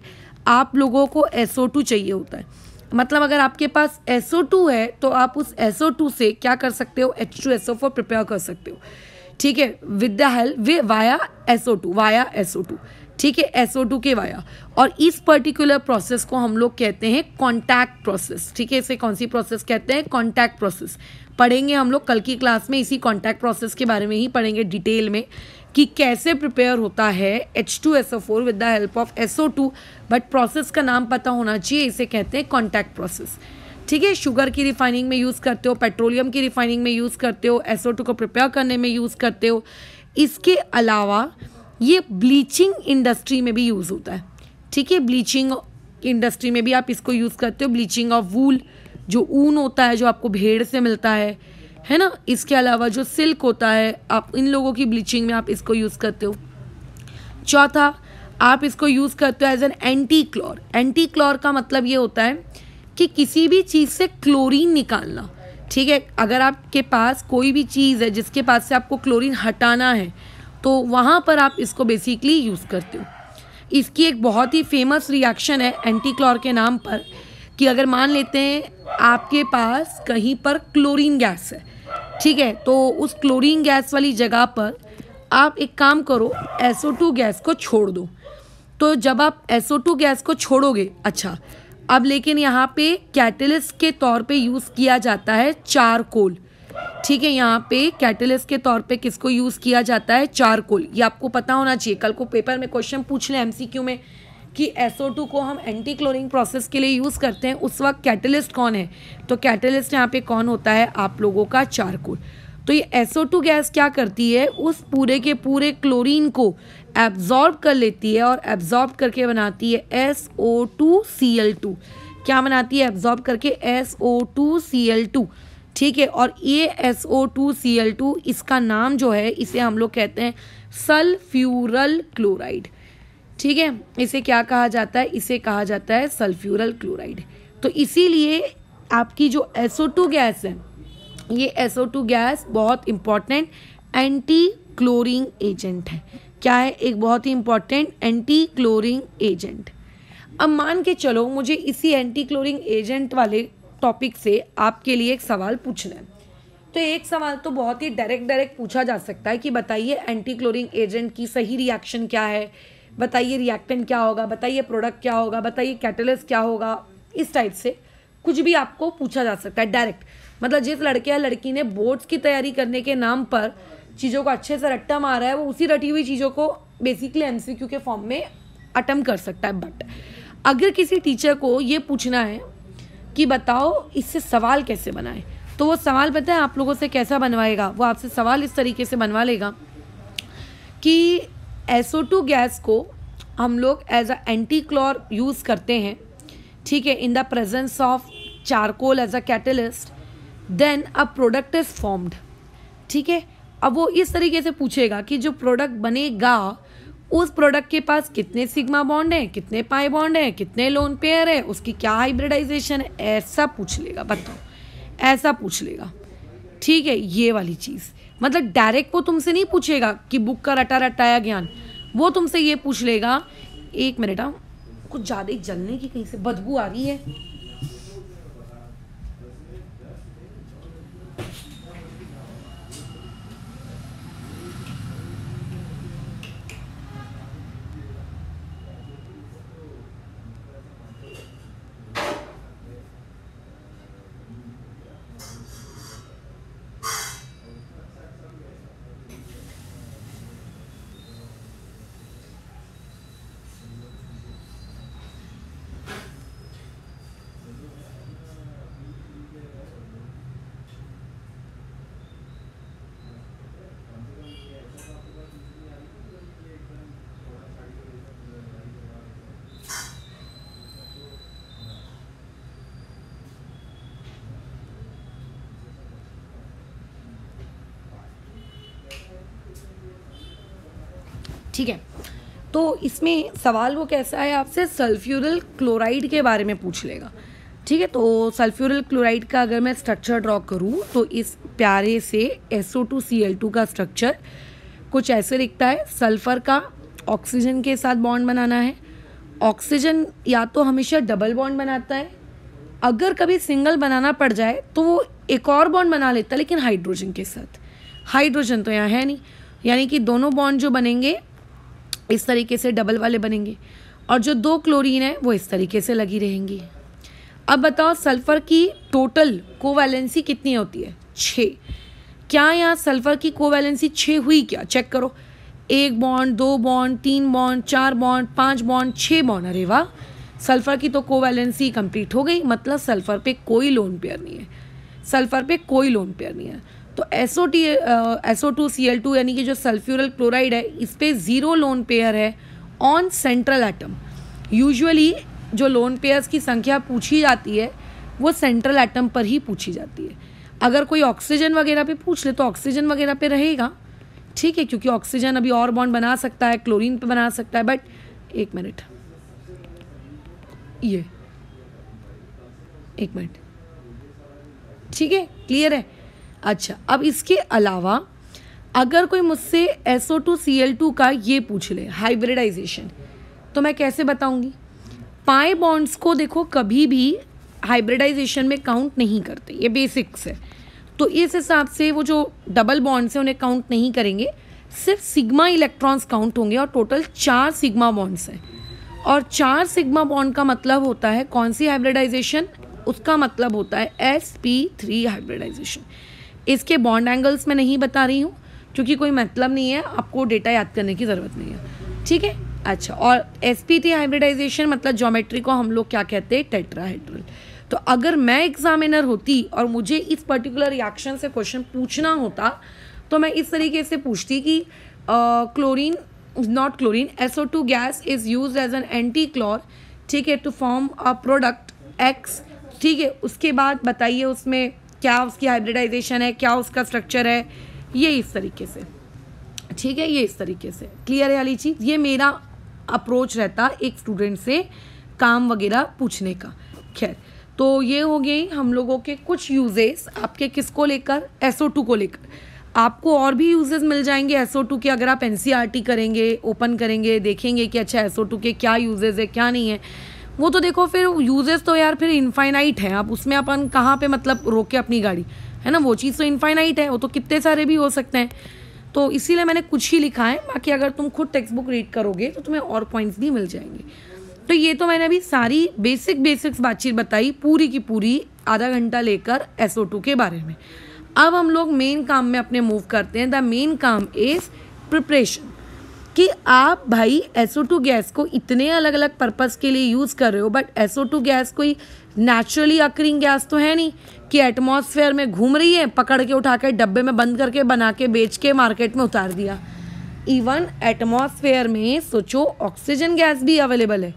आप लोगों को एस ओ टू चाहिए होता है मतलब अगर आपके पास SO2 है तो आप उस SO2 से क्या कर सकते हो H2SO4 प्रिपेयर कर सकते हो ठीक है विद द हेल्प वे वाया SO2 वाया SO2 ठीक है SO2 के वाया और इस पर्टिकुलर प्रोसेस को हम लोग कहते हैं कॉन्टैक्ट प्रोसेस ठीक है इसे कौन सी प्रोसेस कहते हैं कॉन्टैक्ट प्रोसेस पढ़ेंगे हम लोग कल की क्लास में इसी कॉन्टैक्ट प्रोसेस के बारे में ही पढ़ेंगे डिटेल में कि कैसे प्रिपेयर होता है H two S O four with the help of S O two but process का नाम पता होना चाहिए इसे कहते हैं कॉन्टैक्ट प्रोसेस ठीक है शुगर की रिफाइनिंग में यूज़ करते हो पेट्रोलियम की रिफाइनिंग में यूज़ करते हो एस ओ टू को प्रिपेयर करने में यूज़ करते हो इसके अलावा ये ब्लीचिंग इंडस्ट्री में भी यूज़ होता है ठीक है ब्लीचिंग इंडस्ट्री में भी आप इसको यूज़ करते हो ब्लीचिंग ऑफ वूल जो ऊन होता है जो आपको भेड़ से मिलता है है ना इसके अलावा जो सिल्क होता है आप इन लोगों की ब्लीचिंग में आप इसको यूज़ करते हो चौथा आप इसको यूज़ करते हो as an antichlor antichlor का मतलब ये होता है कि किसी भी चीज़ से क्लोरीन निकालना ठीक है अगर आपके पास कोई भी चीज़ है जिसके पास से आपको क्लोरीन हटाना है तो वहाँ पर आप इसको बेसिकली यूज़ करते हो इसकी एक बहुत ही फेमस रिएक्शन है एंटी क्लोर के नाम पर कि अगर मान लेते हैं आपके पास कहीं पर क्लोरीन गैस है ठीक है तो उस क्लोरीन गैस वाली जगह पर आप एक काम करो टू गैस को छोड़ दो तो जब आप टू गैस को छोड़ोगे अच्छा अब लेकिन यहाँ पे कैटलिस्ट के तौर पे यूज़ किया जाता है चारकोल ठीक है यहाँ पे कैटलिस्ट के तौर पे किसको यूज़ किया जाता है चारकोल ये आपको पता होना चाहिए कल को पेपर में क्वेश्चन पूछ लें एम में कि SO2 को हम एंटी क्लोरिंग प्रोसेस के लिए यूज़ करते हैं उस वक्त कैटलिस्ट कौन है तो कैटलिस्ट यहाँ पे कौन होता है आप लोगों का चारकोल तो ये SO2 गैस क्या करती है उस पूरे के पूरे क्लोरीन को एब्जॉर्ब कर लेती है और एब्जॉर्ब करके बनाती है S O two C L two क्या बनाती है एब्जॉर्ब करके S O two C L two ठीक है और ये S O two C L two इसका नाम जो है इसे हम लोग कहते हैं सल्फ्यूरल क्लोराइड ठीक है इसे क्या कहा जाता है इसे कहा जाता है सल्फ्यूरल क्लोराइड तो इसीलिए आपकी जो SO2 गैस है ये SO2 गैस बहुत इम्पॉर्टेंट एंटी क्लोरिंग एजेंट है क्या है एक बहुत ही इम्पॉर्टेंट एंटी क्लोरिंग एजेंट अब मान के चलो मुझे इसी एंटी क्लोरिंग एजेंट वाले टॉपिक से आपके लिए एक सवाल पूछना है तो एक सवाल तो बहुत ही डायरेक्ट डायरेक्ट पूछा जा सकता है कि बताइए एंटी क्लोरिंग एजेंट की सही रिएक्शन क्या है बताइए रिएक्टेंट क्या होगा बताइए प्रोडक्ट क्या होगा बताइए कैटलिस्ट क्या होगा इस टाइप से कुछ भी आपको पूछा जा सकता है डायरेक्ट मतलब जिस लड़के या लड़की ने बोर्ड्स की तैयारी करने के नाम पर चीज़ों को अच्छे से रट्टा मारा है वो उसी रटी हुई चीज़ों को बेसिकली एम के फॉर्म में अटम कर सकता है बट अगर किसी टीचर को ये पूछना है कि बताओ इससे सवाल कैसे बनाए तो वो सवाल पता है आप लोगों से कैसा बनवाएगा वो आपसे सवाल इस तरीके से बनवा लेगा कि SO2 गैस को हम लोग as a antichlor use करते हैं ठीक है in the presence of charcoal as a catalyst then a product is formed ठीक है अब वो इस तरीके से पूछेगा कि जो प्रोडक्ट बनेगा उस प्रोडक्ट के पास कितने सिग्मा बॉन्ड हैं कितने पाई बॉन्ड हैं कितने लोन पेयर हैं उसकी क्या हाइब्रिडाइजेशन है ऐसा पूछ लेगा बताओ ऐसा पूछ लेगा ठीक है ये वाली चीज़ मतलब डायरेक्ट वो तुमसे नहीं पूछेगा कि बुक का रटा रटाया ज्ञान वो तुमसे ये पूछ लेगा एक मिनट हाँ कुछ ज़्यादा ही जलने की कहीं से बदबू आ रही है इसमें सवाल वो कैसा है आपसे सल्फ्यूरल क्लोराइड के बारे में पूछ लेगा ठीक है तो सल्फ्यूरल क्लोराइड का अगर मैं स्ट्रक्चर ड्रॉ करूँ तो इस प्यारे से टू का स्ट्रक्चर कुछ ऐसे दिखता है सल्फ़र का ऑक्सीजन के साथ बॉन्ड बनाना है ऑक्सीजन या तो हमेशा डबल बॉन्ड बनाता है अगर कभी सिंगल बनाना पड़ जाए तो वो एक और बॉन्ड बना लेता है लेकिन हाइड्रोजन के साथ हाइड्रोजन तो यहाँ है नहीं यानी कि दोनों बॉन्ड जो बनेंगे इस तरीके से डबल वाले बनेंगे और जो दो क्लोरीन है वो इस तरीके से लगी रहेंगी अब बताओ सल्फ़र की टोटल कोवैलेंसी कितनी होती है छः क्या यहाँ सल्फ़र की कोवैलेंसी छः हुई क्या चेक करो एक बॉन्ड दो बॉन्ड तीन बॉन्ड चार बॉन्ड पाँच बॉन्ड छः बॉन्ड अरे वाह सल्फ़र की तो कोवैलेंसी कंप्लीट हो गई मतलब सल्फ़र पे कोई लोन पेयर नहीं है सल्फ़र पे कोई लोन पेयर नहीं है तो S O T S O two C L two यानी कि जो सल्फ्यूरल क्लोराइड है इस पर ज़ीरो लोन पेयर है ऑन सेंट्रल एटम यूजुअली जो लोन पेयर्स की संख्या पूछी जाती है वो सेंट्रल एटम पर ही पूछी जाती है अगर कोई ऑक्सीजन वगैरह पे पूछ ले तो ऑक्सीजन वगैरह पे रहेगा ठीक है क्योंकि ऑक्सीजन अभी और बॉन्ड बना सकता है क्लोरीन पे बना सकता है बट एक मिनट ये एक मिनट ठीक है क्लियर है अच्छा अब इसके अलावा अगर कोई मुझसे S O two C L two का ये पूछ ले हाइब्रिडाइजेशन तो मैं कैसे बताऊंगी पाए बॉन्ड्स को देखो कभी भी हाइब्रिडाइजेशन में काउंट नहीं करते ये बेसिक्स है तो इस हिसाब से वो जो डबल बॉन्ड्स हैं उन्हें काउंट नहीं करेंगे सिर्फ सिग्मा इलेक्ट्रॉन्स काउंट होंगे और टोटल चार सिग्मा बॉन्ड्स हैं और चार सिग्मा बॉन्ड का मतलब होता है कौन सी हाइब्रिडाइजेशन उसका मतलब होता है एस पी थ्री हाइब्रिडाइजेशन इसके बॉन्ड एंगल्स मैं नहीं बता रही हूँ क्योंकि कोई मतलब नहीं है आपको डेटा याद करने की ज़रूरत नहीं है ठीक है अच्छा और एस पी टी हाइब्रिडाइजेशन मतलब जोमेट्री को हम लोग क्या कहते हैं टेट्राहेड्रल तो अगर मैं एग्जामिनर होती और मुझे इस पर्टिकुलर रिएक्शन से क्वेश्चन पूछना होता तो मैं इस तरीके से पूछती कि chlorine not chlorine SO two gas is use as an antichlor ठीक है to form a product X ठीक है उसके बाद बताइए उसमें क्या उसकी हाइब्रिडाइजेशन है क्या उसका स्ट्रक्चर है ये इस तरीके से ठीक है ये इस तरीके से क्लियर है वाली चीज़ ये मेरा अप्रोच रहता एक स्टूडेंट से काम वगैरह पूछने का खैर तो ये हो गई हम लोगों के कुछ यूजेस आपके किसको लेकर एसओ टू को लेकर आपको और भी यूजेस मिल जाएंगे एसओ टू के अगर आप एन e करेंगे ओपन करेंगे देखेंगे कि अच्छा एसओ टू के क्या यूजेस है क्या नहीं है वो तो देखो फिर यूजेस तो यार फिर इनफाइनाइट है आप उसमें अपन कहाँ पे मतलब रोके अपनी गाड़ी है ना वो चीज़ तो इनफाइनाइट है वो तो कितने सारे भी हो सकते हैं तो इसीलिए मैंने कुछ ही लिखा है बाकी अगर तुम खुद टेक्स्ट बुक रीड करोगे तो तुम्हें और पॉइंट्स भी मिल जाएंगे तो ये तो मैंने अभी सारी बेसिक बेसिक्स बातचीत बताई पूरी की पूरी आधा घंटा लेकर एस के बारे में अब हम लोग मेन काम में अपने मूव करते हैं द मेन काम इज़ प्रिपरेशन कि आप भाई एसओ टू गैस को इतने अलग अलग पर्पज़ के लिए यूज़ कर रहे हो बट टू गैस कोई नेचुरली अक्रिंग गैस तो है नहीं कि एटमोसफेयर में घूम रही है पकड़ के उठा के डब्बे में बंद करके बना के बेच के मार्केट में उतार दिया इवन एटमोसफेयर में सोचो ऑक्सीजन गैस भी अवेलेबल है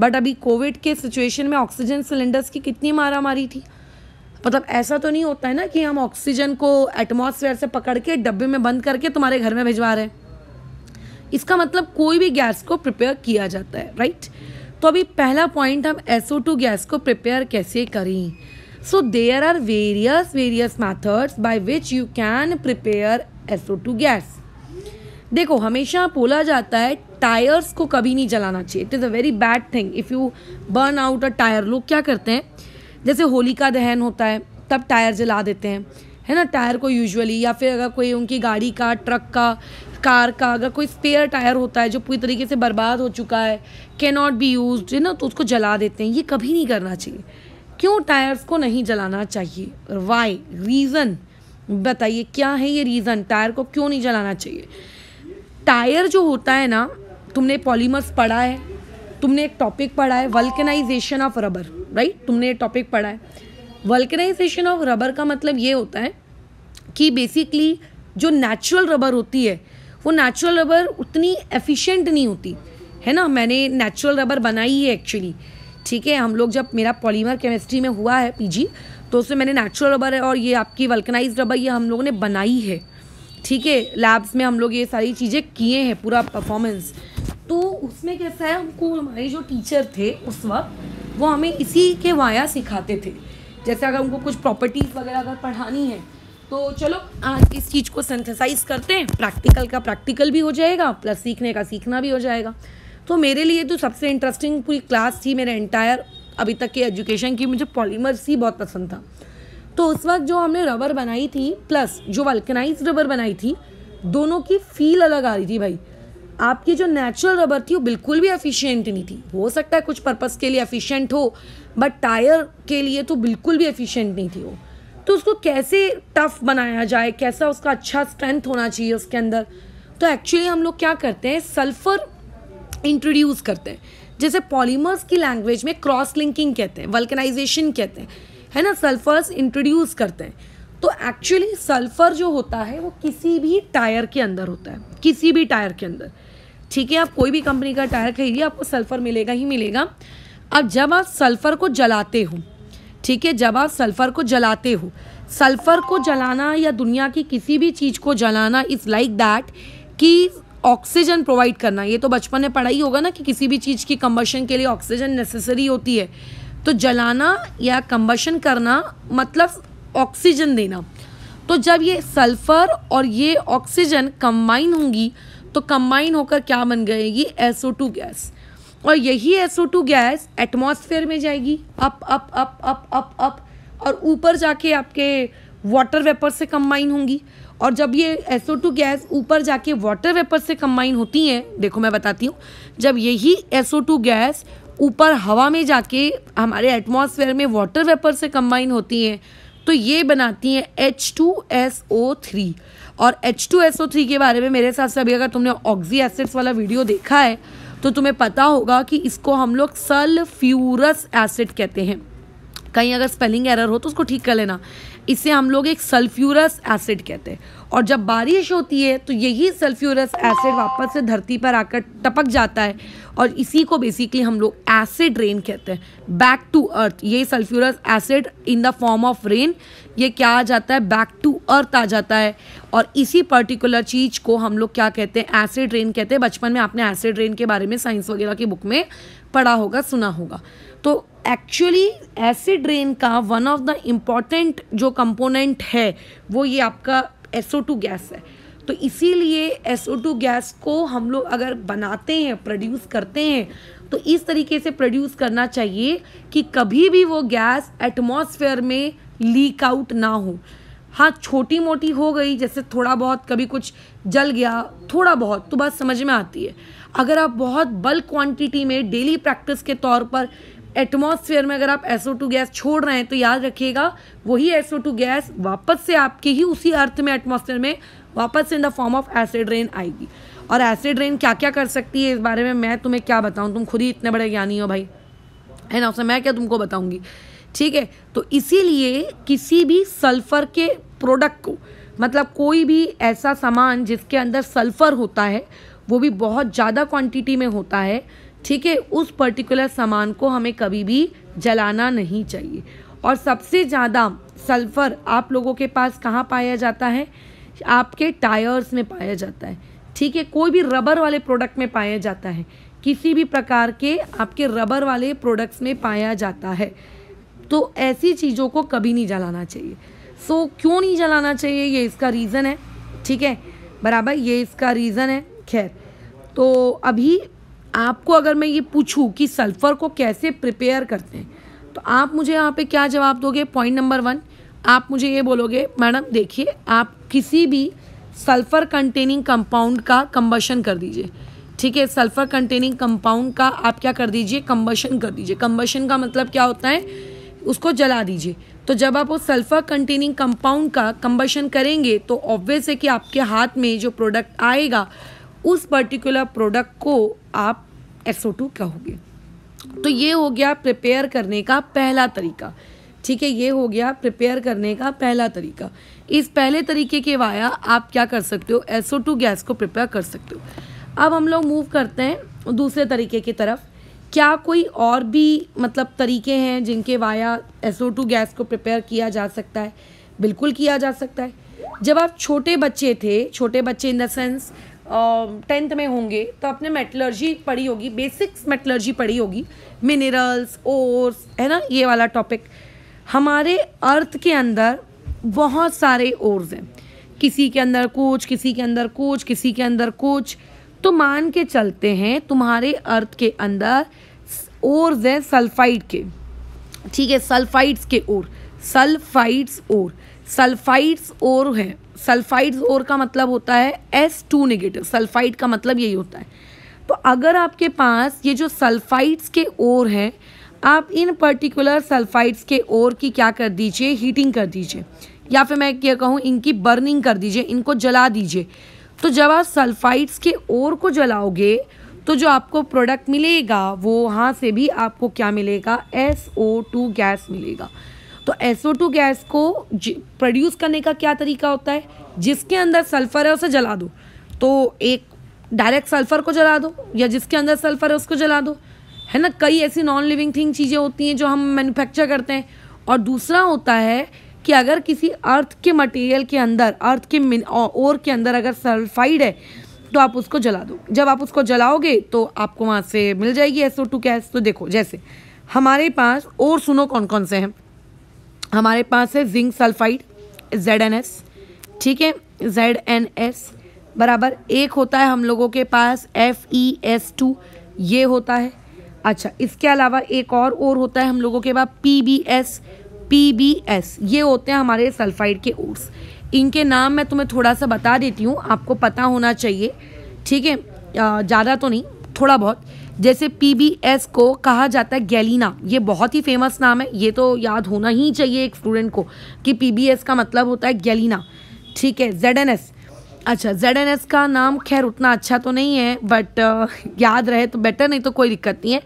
बट अभी कोविड के सिचुएशन में ऑक्सीजन सिलेंडर्स की कितनी मारा मारी थी मतलब ऐसा तो नहीं होता है ना कि हम ऑक्सीजन को एटमोसफेयर से पकड़ के डब्बे में बंद करके तुम्हारे घर में भिजवा रहे हैं इसका मतलब कोई भी गैस को प्रिपेयर किया जाता है राइट तो अभी पहला पॉइंट हम एस गैस को प्रिपेयर कैसे करें so there are various various methods by which you can prepare S gas देखो हमेशा बोला जाता है टायर्स को कभी नहीं जलाना चाहिए it is a very bad thing if you burn out a tyre लोग क्या करते हैं जैसे होली का दहन होता है तब टायर जला देते हैं है ना टायर को यूजुअली या फिर अगर कोई उनकी गाड़ी का ट्रक का कार का अगर कोई स्पेयर टायर होता है जो पूरी तरीके से बर्बाद हो चुका है कैन नॉट बी यूज है ना तो उसको जला देते हैं ये कभी नहीं करना चाहिए क्यों टायर्स को नहीं जलाना चाहिए वाई रीज़न बताइए क्या है ये रीज़न टायर को क्यों नहीं जलाना चाहिए टायर जो होता है ना तुमने पॉलीमर्स पढ़ा है तुमने एक टॉपिक पढ़ा है वल्कनाइजेशन ऑफ रबर राइट तुमने टॉपिक पढ़ा है वल्कनाइजेशन ऑफ रबर का मतलब ये होता है कि बेसिकली जो नेचुरल रबर होती है वो नेचुरल रबर उतनी एफिशिएंट नहीं होती है ना मैंने नेचुरल रबर बनाई है एक्चुअली ठीक है हम लोग जब मेरा पॉलीमर केमिस्ट्री में हुआ है पीजी तो उसमें मैंने नेचुरल रबर है और ये आपकी वल्कनाइज रबर ये हम लोगों ने बनाई है ठीक है लैब्स में हम लोग ये सारी चीज़ें किए हैं पूरा परफॉर्मेंस तो उसमें कैसा है हमको हमारे जो टीचर थे उस वक्त वो हमें इसी के वाया सिखाते थे जैसे अगर हमको कुछ प्रॉपर्टीज़ वगैरह अगर पढ़ानी है तो चलो आज इस चीज़ को सिंथेसाइज करते हैं प्रैक्टिकल का प्रैक्टिकल भी हो जाएगा प्लस सीखने का सीखना भी हो जाएगा तो मेरे लिए तो सबसे इंटरेस्टिंग पूरी क्लास थी मेरे एंटायर अभी तक के एजुकेशन की मुझे पॉलीमर्स ही बहुत पसंद था तो उस वक्त जो हमने रबर बनाई थी प्लस जो वल्कनाइज रबर बनाई थी दोनों की फील अलग आ रही थी भाई आपकी जो नेचुरल रबर थी वो बिल्कुल भी एफिशिएंट नहीं थी हो सकता है कुछ पर्पस के लिए एफिशिएंट हो बट टायर के लिए तो बिल्कुल भी एफिशिएंट नहीं थी वो तो उसको कैसे टफ़ बनाया जाए कैसा उसका अच्छा स्ट्रेंथ होना चाहिए उसके अंदर तो एक्चुअली हम लोग क्या करते हैं सल्फ़र इंट्रोड्यूस करते हैं जैसे पॉलीमर्स की लैंग्वेज में क्रॉस लिंकिंग कहते हैं वल्कनाइजेशन कहते हैं है ना सल्फ़र्स इंट्रोड्यूस करते हैं तो एक्चुअली सल्फ़र जो होता है वो किसी भी टायर के अंदर होता है किसी भी टायर के अंदर ठीक है आप कोई भी कंपनी का टायर खरीदिए आपको सल्फ़र मिलेगा ही मिलेगा अब जब आप सल्फ़र को जलाते हो ठीक है जब आप सल्फ़र को जलाते हो सल्फ़र को जलाना या दुनिया की किसी भी चीज़ को जलाना इज़ लाइक दैट कि ऑक्सीजन प्रोवाइड करना ये तो बचपन में पढ़ा ही होगा ना कि किसी भी चीज़ की कम्बशन के लिए ऑक्सीजन नेसेसरी होती है तो जलाना या कम्बशन करना मतलब ऑक्सीजन देना तो जब ये सल्फ़र और ये ऑक्सीजन कंबाइन होंगी तो कंबाइन होकर क्या बन गएगी एसओ टू गैस और यही S O two gas atmosphere में जाएगी up up up up up up और ऊपर जाके आपके वाटर वेपर से कम्बाइन होंगी और जब ये एस ओ टू गैस ऊपर जाके वाटर वेपर से कम्बाइन होती हैं देखो मैं बताती हूँ जब यही एस ओ टू गैस ऊपर हवा में जाके हमारे एटमॉस्फेयर में वाटर वेपर से कम्बाइन होती हैं तो ये बनाती हैं H two S O three और H two S O three के बारे में मेरे हिसाब से अभी अगर तुमने ऑक्जी एसिड्स वाला वीडियो देखा है तो तुम्हें पता होगा कि इसको हम लोग सल्फ्यूरस एसिड कहते हैं कहीं अगर स्पेलिंग एरर हो तो उसको ठीक कर लेना इसे हम लोग एक सल्फ्यूरस एसिड कहते हैं और जब बारिश होती है तो यही सल्फ्यूरस एसिड वापस से धरती पर आकर टपक जाता है और इसी को बेसिकली हम लोग एसिड रेन कहते हैं बैक टू अर्थ ये sulphurous acid in the form of rain ये क्या आ जाता है बैक टू अर्थ आ जाता है और इसी पर्टिकुलर चीज़ को हम लोग क्या कहते हैं एसिड रेन कहते हैं बचपन में आपने एसिड रेन के बारे में साइंस वगैरह की बुक में पढ़ा होगा सुना होगा तो एक्चुअली एसिड रेन का वन ऑफ द इम्पॉर्टेंट जो कंपोनेंट है वो ये आपका एस गैस है तो इसीलिए एस गैस को हम लोग अगर बनाते हैं प्रोड्यूस करते हैं तो इस तरीके से प्रोड्यूस करना चाहिए कि कभी भी वो गैस एटमॉस्फेयर में लीक आउट ना हो हाँ छोटी मोटी हो गई जैसे थोड़ा बहुत कभी कुछ जल गया थोड़ा बहुत तो बात समझ में आती है अगर आप बहुत बल्क क्वांटिटी में डेली प्रैक्टिस के तौर पर एटमॉस्फेयर में अगर आप टू गैस छोड़ रहे हैं तो याद रखिएगा वही टू गैस वापस से आपके ही उसी अर्थ में एटमॉस्फेयर में वापस से in the form of acid rain आएगी और एसिड रेन क्या क्या कर सकती है इस बारे में मैं तुम्हें क्या बताऊँ तुम खुद ही इतने बड़े ज्ञानी हो भाई है ना उसमें मैं क्या तुमको बताऊँगी ठीक है तो इसीलिए किसी भी सल्फ़र के प्रोडक्ट को मतलब कोई भी ऐसा सामान जिसके अंदर सल्फ़र होता है वो भी बहुत ज़्यादा क्वांटिटी में होता है ठीक है उस पर्टिकुलर सामान को हमें कभी भी जलाना नहीं चाहिए और सबसे ज़्यादा सल्फ़र आप लोगों के पास कहाँ पाया जाता है आपके टायर्स में पाया जाता है ठीक है कोई भी रबर वाले प्रोडक्ट में पाया जाता है किसी भी प्रकार के आपके रबर वाले प्रोडक्ट्स में पाया जाता है तो ऐसी चीज़ों को कभी नहीं जलाना चाहिए सो so, क्यों नहीं जलाना चाहिए ये इसका रीज़न है ठीक है बराबर ये इसका रीज़न है खैर तो अभी आपको अगर मैं ये पूछूँ कि सल्फ़र को कैसे प्रिपेयर करते हैं तो आप मुझे यहाँ पे क्या जवाब दोगे पॉइंट नंबर वन आप मुझे ये बोलोगे मैडम देखिए आप किसी भी सल्फ़र कंटेनिंग कंपाउंड का कम्बशन कर दीजिए ठीक है सल्फ़र कंटेनिंग कंपाउंड का आप क्या कर दीजिए कम्बशन कर दीजिए कम्बशन का मतलब क्या होता है उसको जला दीजिए तो जब आप वो सल्फ़र कंटेनिंग कंपाउंड का कम्बशन करेंगे तो ऑब्वियस है कि आपके हाथ में जो प्रोडक्ट आएगा उस पर्टिकुलर प्रोडक्ट को आप एसओ टू कहोगे तो ये हो गया प्रिपेयर करने का पहला तरीका ठीक है ये हो गया प्रिपेयर करने का पहला तरीका इस पहले तरीके के वाया आप क्या कर सकते हो एसओ टू गैस को प्रिपेयर कर सकते हो अब हम लोग मूव करते हैं दूसरे तरीके की तरफ क्या कोई और भी मतलब तरीके हैं जिनके वाया टू गैस को प्रिपेयर किया जा सकता है बिल्कुल किया जा सकता है जब आप छोटे बच्चे थे छोटे बच्चे इन द सेंस टेंथ में होंगे तो आपने मेटलर्जी पढ़ी होगी बेसिक्स मेटलर्जी पढ़ी होगी मिनरल्स ओर्स है ना ये वाला टॉपिक हमारे अर्थ के अंदर बहुत सारे ओर्स हैं किसी के अंदर कुछ किसी के अंदर कुछ किसी के अंदर कुछ तो मान के चलते हैं तुम्हारे अर्थ के अंदर ओर्स हैं सल्फाइड के ठीक है सल्फाइड्स के ओर सल्फाइड्स ओर सल्फाइड्स और है सल्फाइड्स और का मतलब होता है एस टू निगेटिव सल्फाइड का मतलब यही होता है तो अगर आपके पास ये जो सल्फाइड्स के ओर हैं आप इन पर्टिकुलर सल्फाइड्स के ओर की क्या कर दीजिए हीटिंग कर दीजिए या फिर मैं क्या कहूँ इनकी बर्निंग कर दीजिए इनको जला दीजिए तो जब आप सल्फाइड्स के ओर को जलाओगे तो जो आपको प्रोडक्ट मिलेगा वो वहाँ से भी आपको क्या मिलेगा एस ओ टू गैस मिलेगा तो एसओ टू गैस को प्रोड्यूस करने का क्या तरीका होता है जिसके अंदर सल्फ़र है उसे जला दो तो एक डायरेक्ट सल्फ़र को जला दो या जिसके अंदर सल्फ़र है उसको जला दो है ना कई ऐसी नॉन लिविंग थिंग चीज़ें होती हैं जो हम मैन्युफैक्चर करते हैं और दूसरा होता है कि अगर किसी अर्थ के मटेरियल के अंदर अर्थ के और के अंदर अगर सल्फाइड है तो आप उसको जला दो जब आप उसको जलाओगे तो आपको वहाँ से मिल जाएगी एसओ टू गैस तो देखो जैसे हमारे पास और सुनो कौन कौन से हैं हमारे पास है zinc sulphide Z N S ठीक है जेड एन एस बराबर एक होता है हम लोगों के पास एफ ई एस टू ये होता है अच्छा इसके अलावा एक और और होता है हम लोगों के पास P B S P B S ये होते हैं हमारे सल्फाइड के ओट्स इनके नाम मैं तुम्हें थोड़ा सा बता देती हूँ आपको पता होना चाहिए ठीक है ज़्यादा तो नहीं थोड़ा बहुत जैसे पीबीएस को कहा जाता है गैलिना ये बहुत ही फेमस नाम है ये तो याद होना ही चाहिए एक स्टूडेंट को कि पीबीएस का मतलब होता है गैलिना ठीक है जेड एन एस अच्छा जेड एन एस का नाम खैर उतना अच्छा तो नहीं है बट याद रहे तो बेटर नहीं तो कोई दिक्कत नहीं है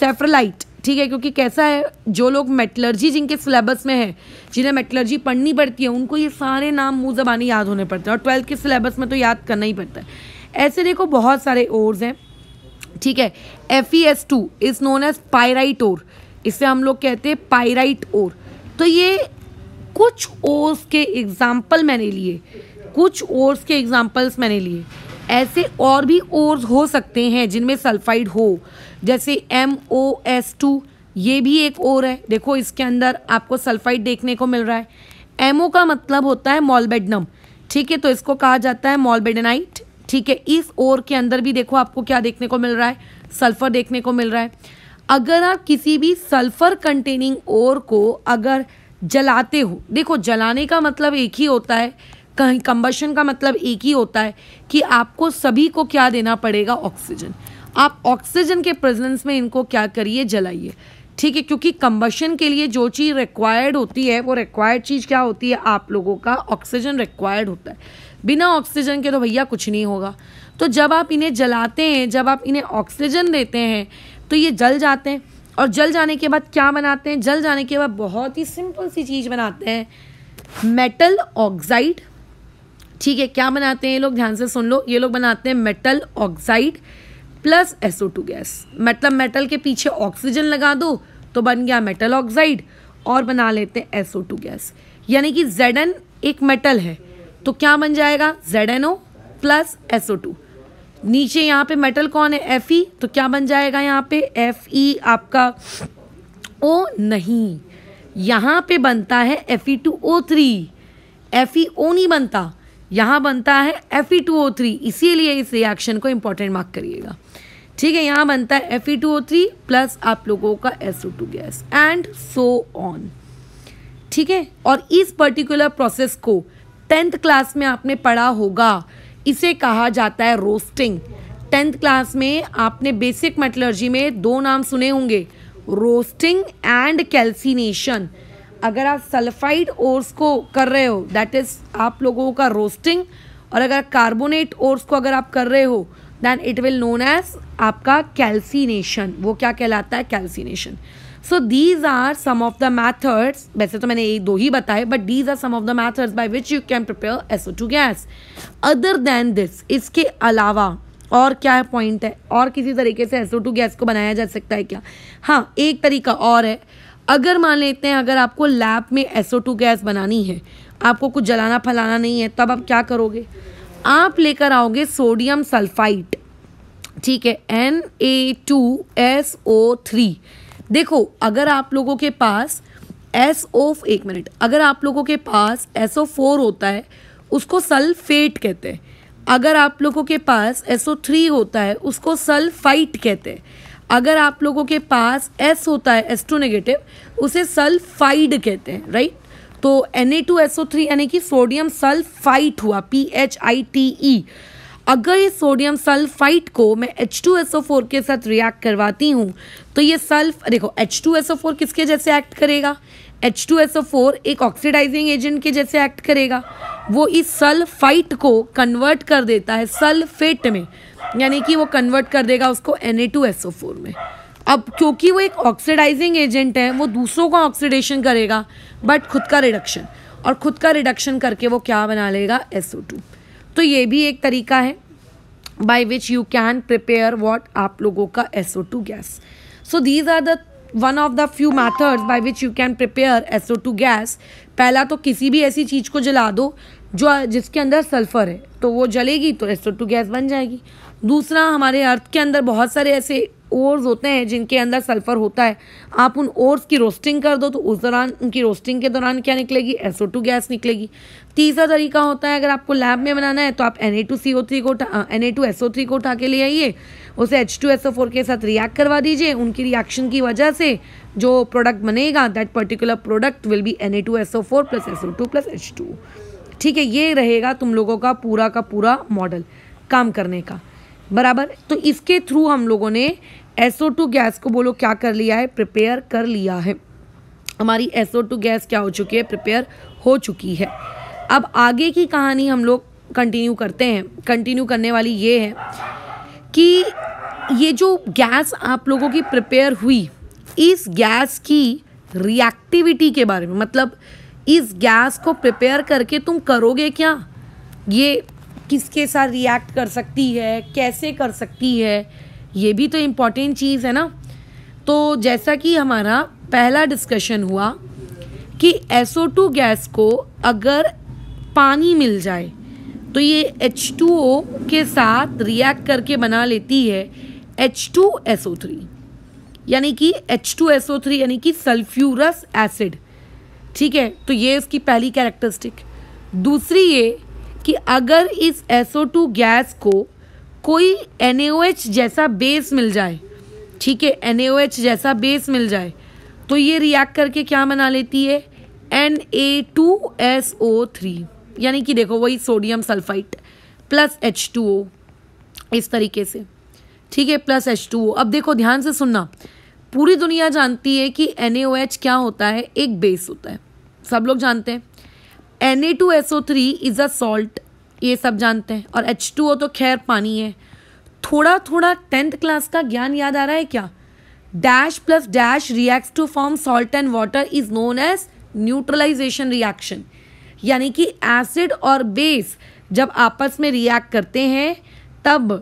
सेफ्रलाइट ठीक है क्योंकि कैसा है जो लोग मेटलर्जी जिनके सिलेबस में है जिन्हें मेटलर्जी पढ़नी पड़ती है उनको ये सारे नाम मुँह जबानी याद होने पड़ते हैं और ट्वेल्थ के सिलेबस में तो याद करना ही पड़ता है ऐसे देखो बहुत सारे ओर्स हैं ठीक है F E S two is known as pyrite ore इसे हम लोग कहते हैं पायराइट ओर तो ये कुछ ओर्स के एग्जाम्पल मैंने लिए कुछ ओर्स के एग्जाम्पल्स मैंने लिए ऐसे और भी ओर्स हो सकते हैं जिनमें सल्फाइड हो जैसे एम ओ एस टू ये भी एक ओर है देखो इसके अंदर आपको सल्फाइड देखने को मिल रहा है एम ओ का मतलब होता है मॉलबेडनम ठीक है तो इसको कहा जाता है मॉलबेडनाइट ठीक है इस ओर के अंदर भी देखो आपको क्या देखने को मिल रहा है सल्फर देखने को मिल रहा है अगर आप किसी भी सल्फर कंटेनिंग ओर को अगर जलाते हो देखो जलाने का मतलब एक ही होता है कहीं कंबशन का मतलब एक ही होता है कि आपको सभी को क्या देना पड़ेगा ऑक्सीजन आप ऑक्सीजन के प्रेजेंस में इनको क्या करिए जलाइए ठीक है क्योंकि कंबशन के लिए जो चीज़ रिक्वायर्ड होती है वो रिक्वायर्ड चीज़ क्या होती है आप लोगों का ऑक्सीजन रिक्वायर्ड होता है बिना ऑक्सीजन के तो भैया कुछ नहीं होगा तो जब आप इन्हें जलाते हैं जब आप इन्हें ऑक्सीजन देते हैं तो ये जल जाते हैं और जल जाने के बाद क्या बनाते हैं जल जाने के बाद बहुत ही सिंपल सी चीज़ बनाते हैं मेटल ऑक्साइड ठीक है क्या बनाते हैं ये लोग ध्यान से सुन लो ये लोग बनाते हैं metal oxide plus S two gas मतलब मेटल के पीछे ऑक्सीजन लगा दो तो बन गया मेटल ऑक्साइड और बना लेते हैं एस टू गैस यानी कि जेडन एक मेटल है तो क्या बन जाएगा Z N O plus S O two नीचे यहाँ पे मेटल कौन है एफ ई तो क्या बन जाएगा यहाँ पे एफ ई आपका ओ नहीं यहाँ पे बनता है F E two O three F E O नहीं बनता यहाँ बनता है F E two O three इसीलिए इस रिएक्शन को इम्पोर्टेंट मार्क करिएगा ठीक है यहाँ बनता है F E two O three plus आप लोगों का S O two gas and so on ठीक है और इस पर्टिकुलर प्रोसेस को टेंथ क्लास में आपने पढ़ा होगा इसे कहा जाता है रोस्टिंग टेंथ क्लास में आपने बेसिक मेटलर्जी में दो नाम सुने होंगे रोस्टिंग एंड कैल्सिनेशन अगर आप सल्फाइड ओर्स को कर रहे हो दैट इज़ आप लोगों का रोस्टिंग और अगर कार्बोनेट ओर्स को अगर आप कर रहे हो then it will known as आपका कैल्सिनेशन वो क्या कहलाता है calcination so these are some of the methods वैसे तो मैंने एक दो ही बताए but these are some of the methods by which you can prepare SO two gas other than this इसके अलावा और क्या पॉइंट है और किसी तरीके से एसओ टू गैस को बनाया जा सकता है क्या हाँ एक तरीका और है अगर मान लेते हैं अगर आपको लैब में एसो टू गैस बनानी है आपको कुछ जलाना फलाना नहीं है तब आप क्या करोगे आप लेकर आओगे सोडियम सल्फाइट ठीक है N A two S O three देखो अगर आप लोगों के पास एस ओ एक मिनट अगर आप लोगों के पास एस ओ फोर होता है उसको सल्फेट कहते हैं अगर आप लोगों के पास एस ओ थ्री होता है उसको सल्फाइट कहते हैं अगर आप लोगों के पास एस होता है एस टू नेगेटिव उसे सल्फाइड कहते हैं राइट तो N A two S O three यानी कि सोडियम सल्फाइट हुआ P H I T E अगर ये सोडियम सल्फाइट को मैं H2SO4 के साथ रिएक्ट करवाती हूँ तो ये सल्फ देखो H2SO4 किसके जैसे एक्ट करेगा H2SO4 एक ऑक्सीडाइजिंग एजेंट के जैसे एक्ट करेगा वो इस सल्फाइट को कन्वर्ट कर देता है सल्फेट में यानी कि वो कन्वर्ट कर देगा उसको Na2SO4 में अब क्योंकि वो एक ऑक्सीडाइजिंग एजेंट है वो दूसरों का ऑक्सीडेशन करेगा बट खुद का रिडक्शन और खुद का रिडक्शन करके वो क्या बना लेगा SO2 तो ये भी एक तरीका है by which you can prepare what आप लोगों का SO two gas so these are then of the few methods by which you can prepare SO two gas पहला तो किसी भी ऐसी चीज़ को जला दो जो जिसके अंदर सल्फर है तो वो जलेगी तो टू गैस बन जाएगी दूसरा हमारे अर्थ के अंदर बहुत सारे ऐसे ओर्स होते हैं जिनके अंदर सल्फर होता है आप उन ओर्स की रोस्टिंग कर दो तो उस दौरान उनकी रोस्टिंग के दौरान क्या निकलेगी एसओ टू गैस निकलेगी तीसरा तरीका होता है अगर आपको लैब में बनाना है तो आप N A two C O three को N A two S O three को उठा के ले आइए उसे H two S O four के साथ रिएक्ट करवा दीजिए उनकी रिएक्शन की वजह से जो प्रोडक्ट बनेगा that particular product will be N A two S O four plus S O two plus H two ठीक है ये रहेगा तुम लोगों का पूरा का पूरा मॉडल काम करने का बराबर तो इसके थ्रू हम लोगों ने एस ओ टू गैस को बोलो क्या कर लिया है प्रिपेयर कर लिया है हमारी एस ओ टू गैस क्या हो चुकी है प्रिपेयर हो चुकी है अब आगे की कहानी हम लोग कंटिन्यू करते हैं कंटिन्यू करने वाली ये है कि ये जो गैस आप लोगों की प्रिपेयर हुई इस गैस की रिएक्टिविटी के बारे में मतलब इस गैस को प्रिपेयर करके तुम करोगे क्या ये किसके साथ रिएक्ट कर सकती है कैसे कर सकती है ये भी तो इम्पॉर्टेंट चीज़ है ना तो जैसा कि हमारा पहला डिस्कशन हुआ कि SO2 गैस को अगर पानी मिल जाए तो ये H2O के साथ रिएक्ट करके बना लेती है H2SO3 यानी कि H2SO3 यानी कि सल्फ्यूरस एसिड ठीक है तो ये इसकी पहली कैरेक्टरिस्टिक दूसरी ये कि अगर इस SO2 गैस को कोई NaOH जैसा बेस मिल जाए ठीक है NaOH जैसा बेस मिल जाए तो ये रिएक्ट करके क्या बना लेती है Na2SO3 यानी कि देखो वही sodium sulphite plus H two O इस तरीके से ठीक है प्लस एच टू ओ अब देखो ध्यान से सुनना पूरी दुनिया जानती है कि एन ए ओ एच क्या होता है एक बेस होता है सब लोग जानते हैं N A two S O three is a salt ये सब जानते हैं और एच टू ओ तो खैर पानी है थोड़ा थोड़ा टेंथ क्लास का ज्ञान याद आ रहा है क्या dash plus dash react to form salt and water is known as neutralisation reaction यानी कि एसिड और बेस जब आपस में रिएक्ट करते हैं तब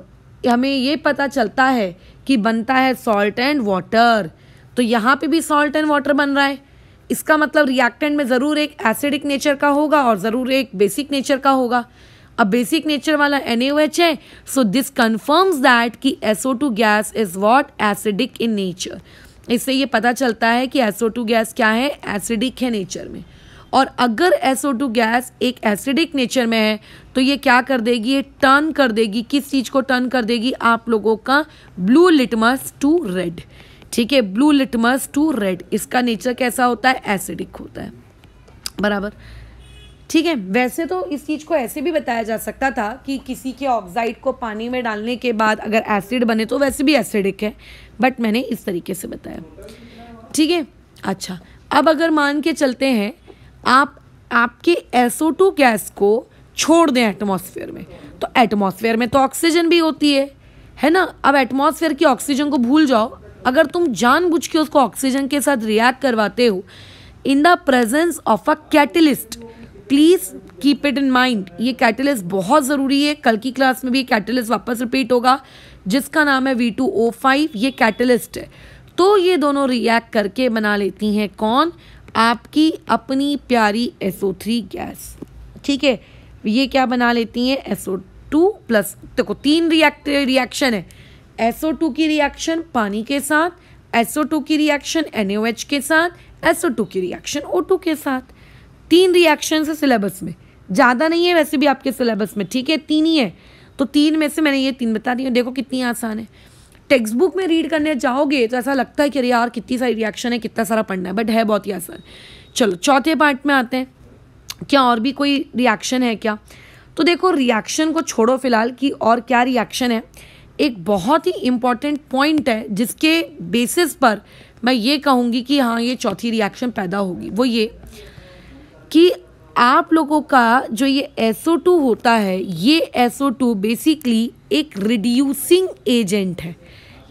हमें ये पता चलता है कि बनता है सॉल्ट एंड वाटर तो यहाँ पे भी सॉल्ट एंड वाटर बन रहा है इसका मतलब रिएक्टेंट में ज़रूर एक एसिडिक नेचर का होगा और ज़रूर एक बेसिक नेचर का होगा अब बेसिक नेचर वाला एन है सो दिस कन्फर्म्स दैट कि SO2 gas is what acidic in nature इससे ये पता चलता है कि SO2 गैस क्या है एसिडिक है नेचर में और अगर एसओ गैस एक एसिडिक नेचर में है तो ये क्या कर देगी ये टर्न कर देगी किस चीज़ को टर्न कर देगी आप लोगों का ब्लू लिटमस टू रेड ठीक है ब्लू लिटमस टू रेड इसका नेचर कैसा होता है एसिडिक होता है बराबर ठीक है वैसे तो इस चीज़ को ऐसे भी बताया जा सकता था कि किसी के ऑक्साइड को पानी में डालने के बाद अगर एसिड बने तो वैसे भी एसिडिक है बट मैंने इस तरीके से बताया ठीक है अच्छा अब अगर मान के चलते हैं आप आपके एसओ टू गैस को छोड़ दें एटमॉस्फेयर में तो एटमॉस्फेयर में तो ऑक्सीजन भी होती है है ना अब एटमॉस्फेयर की ऑक्सीजन को भूल जाओ अगर तुम जानबूझ के उसको ऑक्सीजन के साथ रिएक्ट करवाते हो in the presence of a catalyst please keep it in mind ये कैटलिस्ट बहुत ज़रूरी है कल की क्लास में भी कैटलिस्ट वापस रिपीट होगा जिसका नाम है वी टू ओ फाइव ये कैटलिस्ट है तो ये दोनों रिएक्ट करके बना लेती हैं कौन आपकी अपनी प्यारी एसओ थ्री गैस ठीक है ये क्या बना लेती हैं एसओ टू प्लस देखो तीन रिएक्ट रिएक्शन है एसओ टू की रिएक्शन पानी के साथ एसओ टू की रिएक्शन एन के साथ एसओ टू की रिएक्शन ओ टू के साथ तीन रिएक्शन है सिलेबस में ज़्यादा नहीं है वैसे भी आपके सिलेबस में ठीक है तीन ही है तो तीन में से मैंने ये तीन बता दी देखो कितनी आसान है टेक्स्ट बुक में रीड करने जाओगे तो ऐसा लगता है कि अरे यार कितनी सारी रिएक्शन है कितना सारा पढ़ना है बट है बहुत ही आसान चलो चौथे पार्ट में आते हैं क्या और भी कोई रिएक्शन है क्या तो देखो रिएक्शन को छोड़ो फिलहाल कि और क्या रिएक्शन है एक बहुत ही इम्पॉर्टेंट पॉइंट है जिसके बेसिस पर मैं ये कहूँगी कि हाँ ये चौथी रिएक्शन पैदा होगी वो ये कि आप लोगों का जो ये SO2 होता है ये SO2 बेसिकली एक रिड्यूसिंग एजेंट है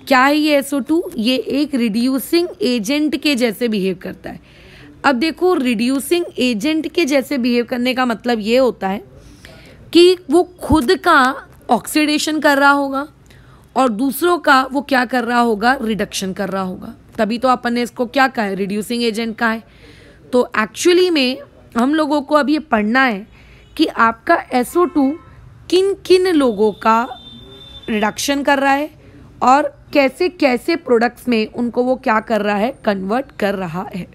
क्या है ये SO2 ये एक रिड्यूसिंग एजेंट के जैसे बिहेव करता है अब देखो रिड्यूसिंग एजेंट के जैसे बिहेव करने का मतलब ये होता है कि वो खुद का ऑक्सीडेशन कर रहा होगा और दूसरों का वो क्या कर रहा होगा रिडक्शन कर रहा होगा तभी तो अपन ने इसको क्या कहा है रिड्यूसिंग एजेंट का है तो एक्चुअली में हम लोगों को अब ये पढ़ना है कि आपका एसओ टू किन किन लोगों का रिडक्शन कर रहा है और कैसे कैसे प्रोडक्ट्स में उनको वो क्या कर रहा है कन्वर्ट कर रहा है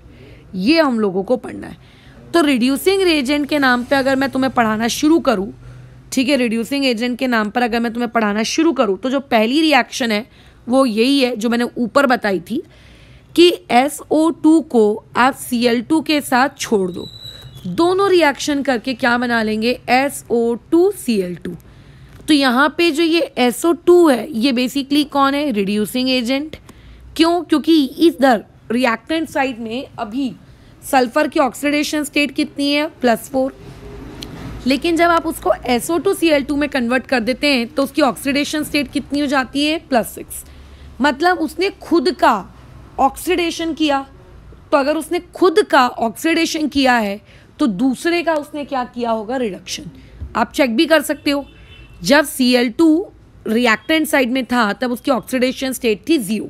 ये हम लोगों को पढ़ना है तो रिड्यूसिंग एजेंट के नाम पे अगर मैं तुम्हें पढ़ाना शुरू करूँ ठीक है रिड्यूसिंग एजेंट के नाम पर अगर मैं तुम्हें पढ़ाना शुरू करूँ तो जो पहली रिएक्शन है वो यही है जो मैंने ऊपर बताई थी कि एस ओ टू को आप सी एल टू के साथ छोड़ दो दोनों रिएक्शन करके क्या बना लेंगे S O two C L two तो यहाँ पे जो ये एसओ टू है ये बेसिकली कौन है रिड्यूसिंग एजेंट क्यों क्योंकि इधर रिएक्टेंट साइड में अभी सल्फर की ऑक्सीडेशन स्टेट कितनी है प्लस फोर लेकिन जब आप उसको SO two C L two में कन्वर्ट कर देते हैं तो उसकी ऑक्सीडेशन स्टेट कितनी हो जाती है प्लस सिक्स मतलब उसने खुद का ऑक्सीडेशन किया तो अगर उसने खुद का ऑक्सीडेशन किया है तो दूसरे का उसने क्या किया होगा रिडक्शन आप चेक भी कर सकते हो जब C L two reactant side में था तब उसकी ऑक्सीडेशन स्टेट थी जीरो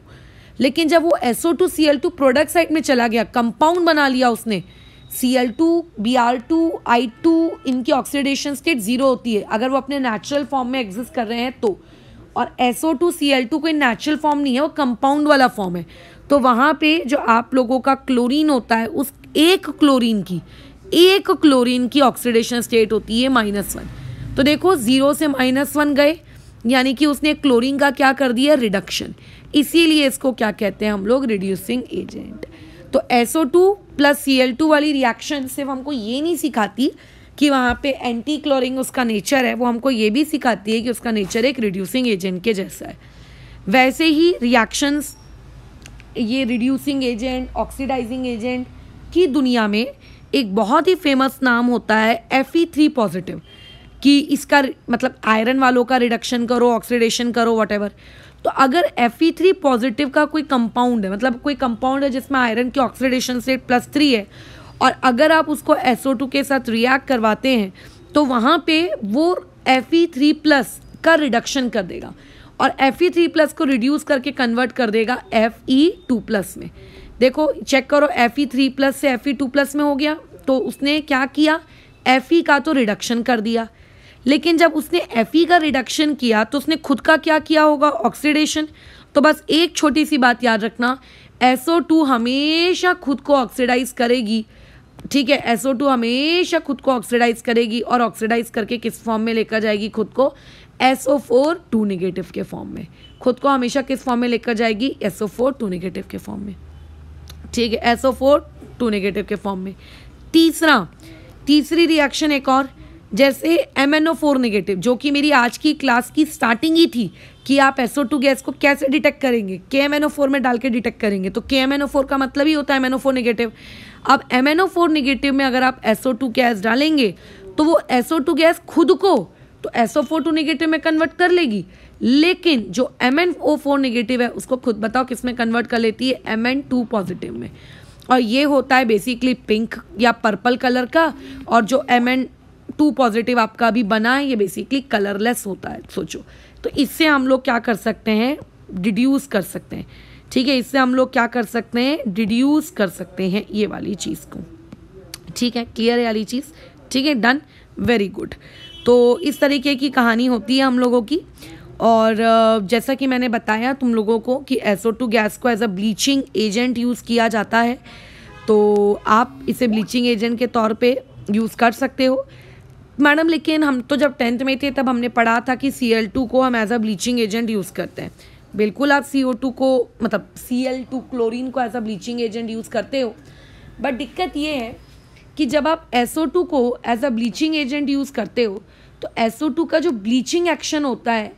लेकिन जब वो SO two C L two product side में चला गया कंपाउंड बना लिया उसने C L two B R two I two इनकी ऑक्सीडेशन स्टेट ज़ीरो होती है अगर वो अपने नेचुरल फॉर्म में एग्जिस्ट कर रहे हैं तो और SO two C L two कोई नेचुरल फॉर्म नहीं है वो कंपाउंड वाला फॉर्म है तो वहाँ पे जो आप लोगों का क्लोरीन होता है उस एक क्लोरीन की एक क्लोरीन की ऑक्सीडेशन स्टेट होती है माइनस वन तो देखो ज़ीरो से माइनस वन गए यानी कि उसने क्लोरीन का क्या कर दिया रिडक्शन इसीलिए इसको क्या कहते हैं हम लोग रिड्यूसिंग एजेंट तो SO two plus C L two वाली रिएक्शन सिर्फ हमको ये नहीं सिखाती कि वहाँ पे एंटी क्लोरिंग उसका नेचर है वो हमको ये भी सिखाती है कि उसका नेचर एक रिड्यूसिंग एजेंट के जैसा है वैसे ही रिएक्शंस ये रिड्यूसिंग एजेंट ऑक्सीडाइजिंग एजेंट की दुनिया में एक बहुत ही फेमस नाम होता है एफ ई थ्री पॉजिटिव कि इसका मतलब आयरन वालों का रिडक्शन करो ऑक्सीडेशन करो वट तो अगर एफ थ्री पॉजिटिव का कोई कंपाउंड है मतलब कोई कंपाउंड है जिसमें आयरन की ऑक्सीडेशन सेट प्लस थ्री है और अगर आप उसको एस के साथ रिएक्ट करवाते हैं तो वहाँ पे वो एफ थ्री प्लस का रिडक्शन कर देगा और एफ थ्री प्लस को रिड्यूस करके कन्वर्ट कर देगा एफ ई टू प्लस में देखो चेक करो एफ ई थ्री प्लस से एफ ई टू प्लस में हो गया तो उसने क्या किया एफ ई का तो रिडक्शन कर दिया लेकिन जब उसने एफ का रिडक्शन किया तो उसने खुद का क्या किया होगा ऑक्सीडेशन तो बस एक छोटी सी बात याद रखना SO2 हमेशा खुद को ऑक्सीडाइज करेगी ठीक है SO2 हमेशा खुद को ऑक्सीडाइज करेगी और ऑक्सीडाइज करके किस फॉर्म में लेकर जाएगी खुद को SO4 टू निगेटिव के फॉर्म में खुद को हमेशा किस फॉर्म में लेकर जाएगी SO4 टू निगेटिव के फॉर्म में ठीक है SO4 टू निगेटिव के फॉर्म में तीसरा तीसरी रिएक्शन एक और जैसे M N O four negative जो कि मेरी आज की क्लास की स्टार्टिंग ही थी कि आप एसओ टू गैस को कैसे डिटेक्ट करेंगे के एम एन ओ फोर में डाल के डिटेक्ट करेंगे तो के एम एन ओ फोर का मतलब ही होता है M N O four negative अब M N O four negative में अगर आप एसओ टू गैस डालेंगे तो वो एसओ टू गैस खुद को तो एसओ फोर टू निगेटिव में कन्वर्ट कर लेगी लेकिन जो M N O four negative है उसको खुद बताओ किस में कन्वर्ट कर लेती है एम एन टू पॉजिटिव में और ये होता है बेसिकली पिंक या पर्पल कलर का और जो एम एन टू पॉजिटिव आपका अभी बना है ये बेसिकली कलरलेस होता है सोचो तो इससे हम लोग क्या कर सकते हैं डिड्यूस कर सकते हैं ठीक है इससे हम लोग क्या कर सकते हैं डिड्यूस कर सकते हैं ये वाली चीज़ को ठीक है क्लियर है वाली चीज़ ठीक है डन वेरी गुड तो इस तरीके की कहानी होती है हम लोगों की और जैसा कि मैंने बताया तुम लोगों को कि एसओ टू गैस को as a bleaching agent use किया जाता है तो आप इसे ब्लीचिंग एजेंट के तौर पे यूज़ कर सकते हो मैडम लेकिन हम तो जब टेंथ में थे तब हमने पढ़ा था कि सी एल टू को हम as a bleaching agent use करते हैं बिल्कुल आप सी ओ टू को मतलब सी एल टू क्लोरिन को as a bleaching agent use करते हो बट दिक्कत ये है कि जब आप एस ओ टू को as a bleaching agent use करते हो तो एस ओ टू का जो ब्लीचिंग एक्शन होता है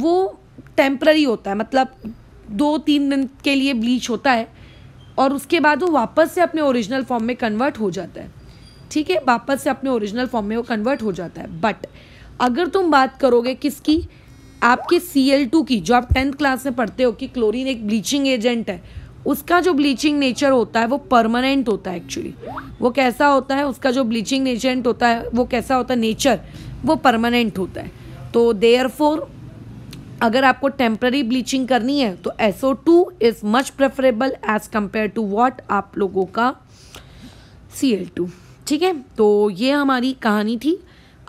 वो टेम्प्ररी होता है मतलब दो तीन दिन के लिए ब्लीच होता है और उसके बाद वो वापस से अपने ओरिजिनल फॉर्म में कन्वर्ट हो जाता है ठीक है वापस से अपने ओरिजिनल फॉर्म में वो कन्वर्ट हो जाता है बट अगर तुम बात करोगे किसकी आपके सी एल टू की जो आप टेंथ क्लास में पढ़ते हो कि क्लोरीन एक ब्लीचिंग एजेंट है उसका जो ब्लीचिंग नेचर होता है वो परमानेंट होता है एक्चुअली वो कैसा होता है उसका जो ब्लीचिंग एजेंट होता है वो कैसा होता है नेचर वो परमानेंट होता है तो देयर फोर अगर आपको टेम्प्ररी ब्लीचिंग करनी है तो SO two is much preferable as compare to what आप लोगों का सी एल टू ठीक है तो ये हमारी कहानी थी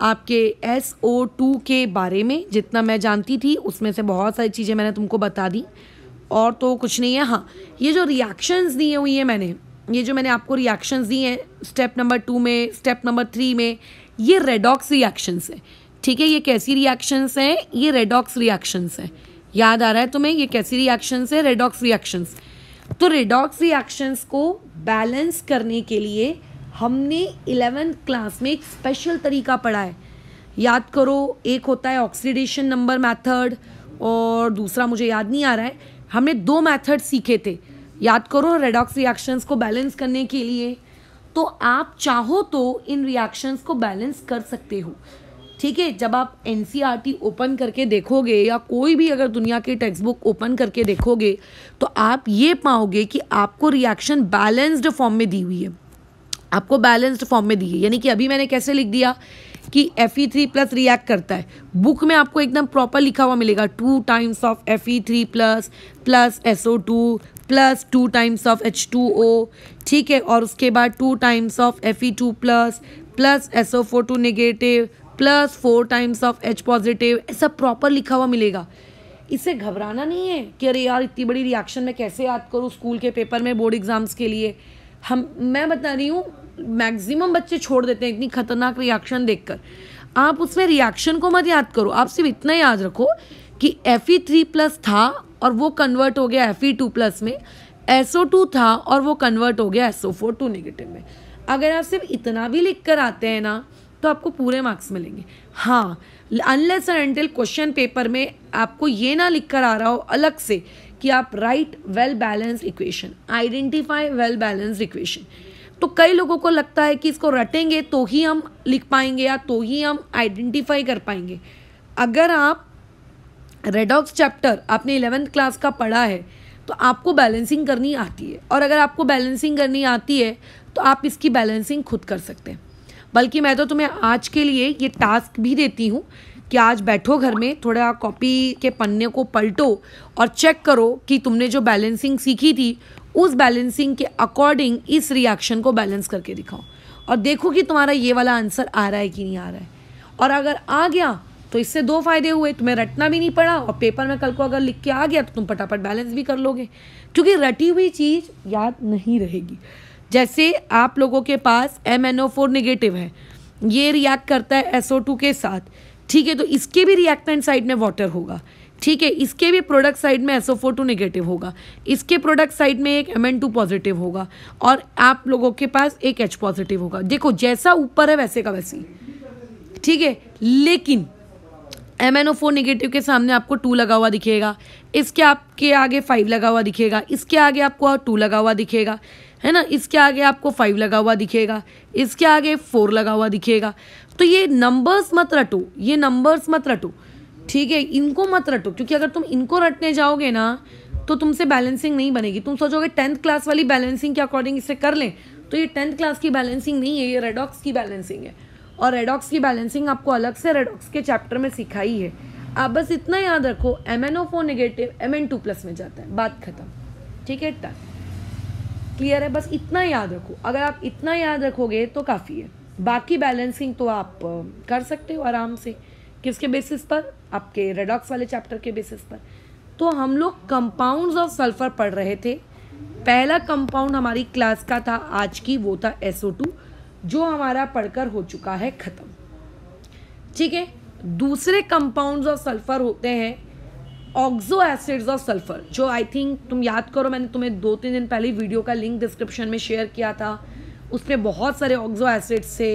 आपके एस ओ टू के बारे में जितना मैं जानती थी उसमें से बहुत सारी चीज़ें मैंने तुमको बता दी और तो कुछ नहीं है हाँ ये जो रिएक्शंस दिए हुई हैं मैंने ये जो मैंने आपको रिएक्शंस दिए हैं स्टेप नंबर टू में स्टेप नंबर थ्री में ये रेडॉक्स रिएक्शंस है ठीक है ये कैसी रिएक्शंस हैं ये रेडॉक्स रिएक्शंस हैं याद आ रहा है तुम्हें ये कैसी रिएक्शंस है रेडॉक्स रिएक्शंस तो रेडॉक्स रिएक्शंस को बैलेंस करने के लिए हमने इलेवेंथ क्लास में एक स्पेशल तरीका पढ़ा है याद करो एक होता है ऑक्सीडेशन नंबर मेथड और दूसरा मुझे याद नहीं आ रहा है हमने दो मेथड सीखे थे याद करो रेडॉक्स रिएक्शंस को बैलेंस करने के लिए तो आप चाहो तो इन रिएक्शंस को बैलेंस कर सकते हो ठीक है जब आप एन ओपन e करके देखोगे या कोई भी अगर दुनिया की टेक्स्ट बुक ओपन करके देखोगे तो आप ये पाओगे कि आपको रिएक्शन बैलेंस्ड फॉर्म में दी हुई है आपको बैलेंस्ड फॉर्म में दिए यानी कि अभी मैंने कैसे लिख दिया कि F E three plus react करता है बुक में आपको एकदम प्रॉपर लिखा हुआ मिलेगा two times of F E three plus plus S O two plus two times of H two O ठीक है और उसके बाद two times of F E two plus plus S O four two negative plus four times of H positive ऐसा proper लिखा हुआ मिलेगा इससे घबराना नहीं है कि अरे यार इतनी बड़ी रिएक्शन मैं कैसे याद करूँ स्कूल के पेपर में बोर्ड एग्ज़ाम्स के लिए हम मैं बता रही हूँ मैक्सिमम बच्चे छोड़ देते हैं इतनी खतरनाक रिएक्शन देखकर आप उसमें रिएक्शन को मत याद करो आप सिर्फ इतना याद रखो कि एफ ई थ्री प्लस था और वो कन्वर्ट हो गया एफ ई टू प्लस में एसओ टू था और वो कन्वर्ट हो गया S O four two negative में अगर आप सिर्फ इतना भी लिख कर आते हैं ना तो आपको पूरे मार्क्स मिलेंगे हाँ unless and until question paper में आपको ये ना लिख कर आ रहा हो अलग से कि आप write well balanced equation identify well balanced equation तो कई लोगों को लगता है कि इसको रटेंगे तो ही हम लिख पाएंगे या तो ही हम आइडेंटिफाई कर पाएंगे अगर आप रेडॉक्स चैप्टर आपने इलेवेंथ क्लास का पढ़ा है तो आपको बैलेंसिंग करनी आती है और अगर आपको बैलेंसिंग करनी आती है तो आप इसकी बैलेंसिंग खुद कर सकते हैं बल्कि मैं तो तुम्हें आज के लिए ये टास्क भी देती हूँ कि आज बैठो घर में थोड़ा कॉपी के पन्ने को पलटो और चेक करो कि तुमने जो बैलेंसिंग सीखी थी उस बैलेंसिंग के अकॉर्डिंग इस रिएक्शन को बैलेंस करके दिखाओ और देखो कि तुम्हारा ये वाला आंसर आ रहा है कि नहीं आ रहा है और अगर आ गया तो इससे दो फायदे हुए तुम्हें रटना भी नहीं पड़ा और पेपर में कल को अगर लिख के आ गया तो तुम फटाफट बैलेंस भी कर लोगे क्योंकि रटी हुई चीज़ याद नहीं रहेगी जैसे आप लोगों के पास M N O four negative है ये रिएक्ट करता है एस ओ टू के साथ ठीक है तो इसके भी रिएक्टेंट साइड में वाटर होगा ठीक है इसके भी प्रोडक्ट साइड में एसओ फोर टू निगेटिव होगा इसके प्रोडक्ट साइड में एक एम एन टू पॉजिटिव होगा और आप लोगों के पास एक एच पॉजिटिव होगा देखो जैसा ऊपर है वैसे का वैसे ठीक है लेकिन M N O four negative के सामने आपको टू लगा हुआ दिखेगा इसके आपके आगे फाइव लगा हुआ दिखेगा इसके आगे आपको टू लगा हुआ दिखेगा है ना इसके आगे आपको फाइव लगा हुआ दिखेगा इसके आगे फोर लगा हुआ दिखेगा तो ये नंबर्स मत रटो ये नंबर्स मत रटो ठीक है इनको मत रटो क्योंकि अगर तुम इनको रटने जाओगे ना तो तुमसे बैलेंसिंग नहीं बनेगी तुम सोचोगे टेंथ क्लास वाली बैलेंसिंग के अकॉर्डिंग इसे कर लें तो ये टेंथ क्लास की बैलेंसिंग नहीं है ये रेडॉक्स की बैलेंसिंग है और रेडॉक्स की बैलेंसिंग आपको अलग से रेडॉक्स के चैप्टर में सिखाई है आप बस इतना याद रखो M N O four negative M N two plus में जाता है बात खत्म ठीक है टन क्लियर है बस इतना याद रखो अगर आप इतना याद रखोगे तो काफ़ी है बाकी बैलेंसिंग तो आप कर सकते हो आराम से किसके बेसिस पर आपके रेडॉक्स वाले चैप्टर के बेसिस पर तो हम लोग कंपाउंड्स ऑफ सल्फर पढ़ रहे थे पहला कंपाउंड हमारी क्लास का था आज की वो था SO2 जो हमारा पढ़कर हो चुका है ख़त्म ठीक है दूसरे कंपाउंड्स ऑफ सल्फर होते हैं ऑक्जो एसिड्स ऑफ सल्फर जो आई थिंक तुम याद करो मैंने तुम्हें दो तीन दिन पहले वीडियो का लिंक डिस्क्रिप्शन में शेयर किया था उसमें बहुत सारे ऑक्जो एसिड्स से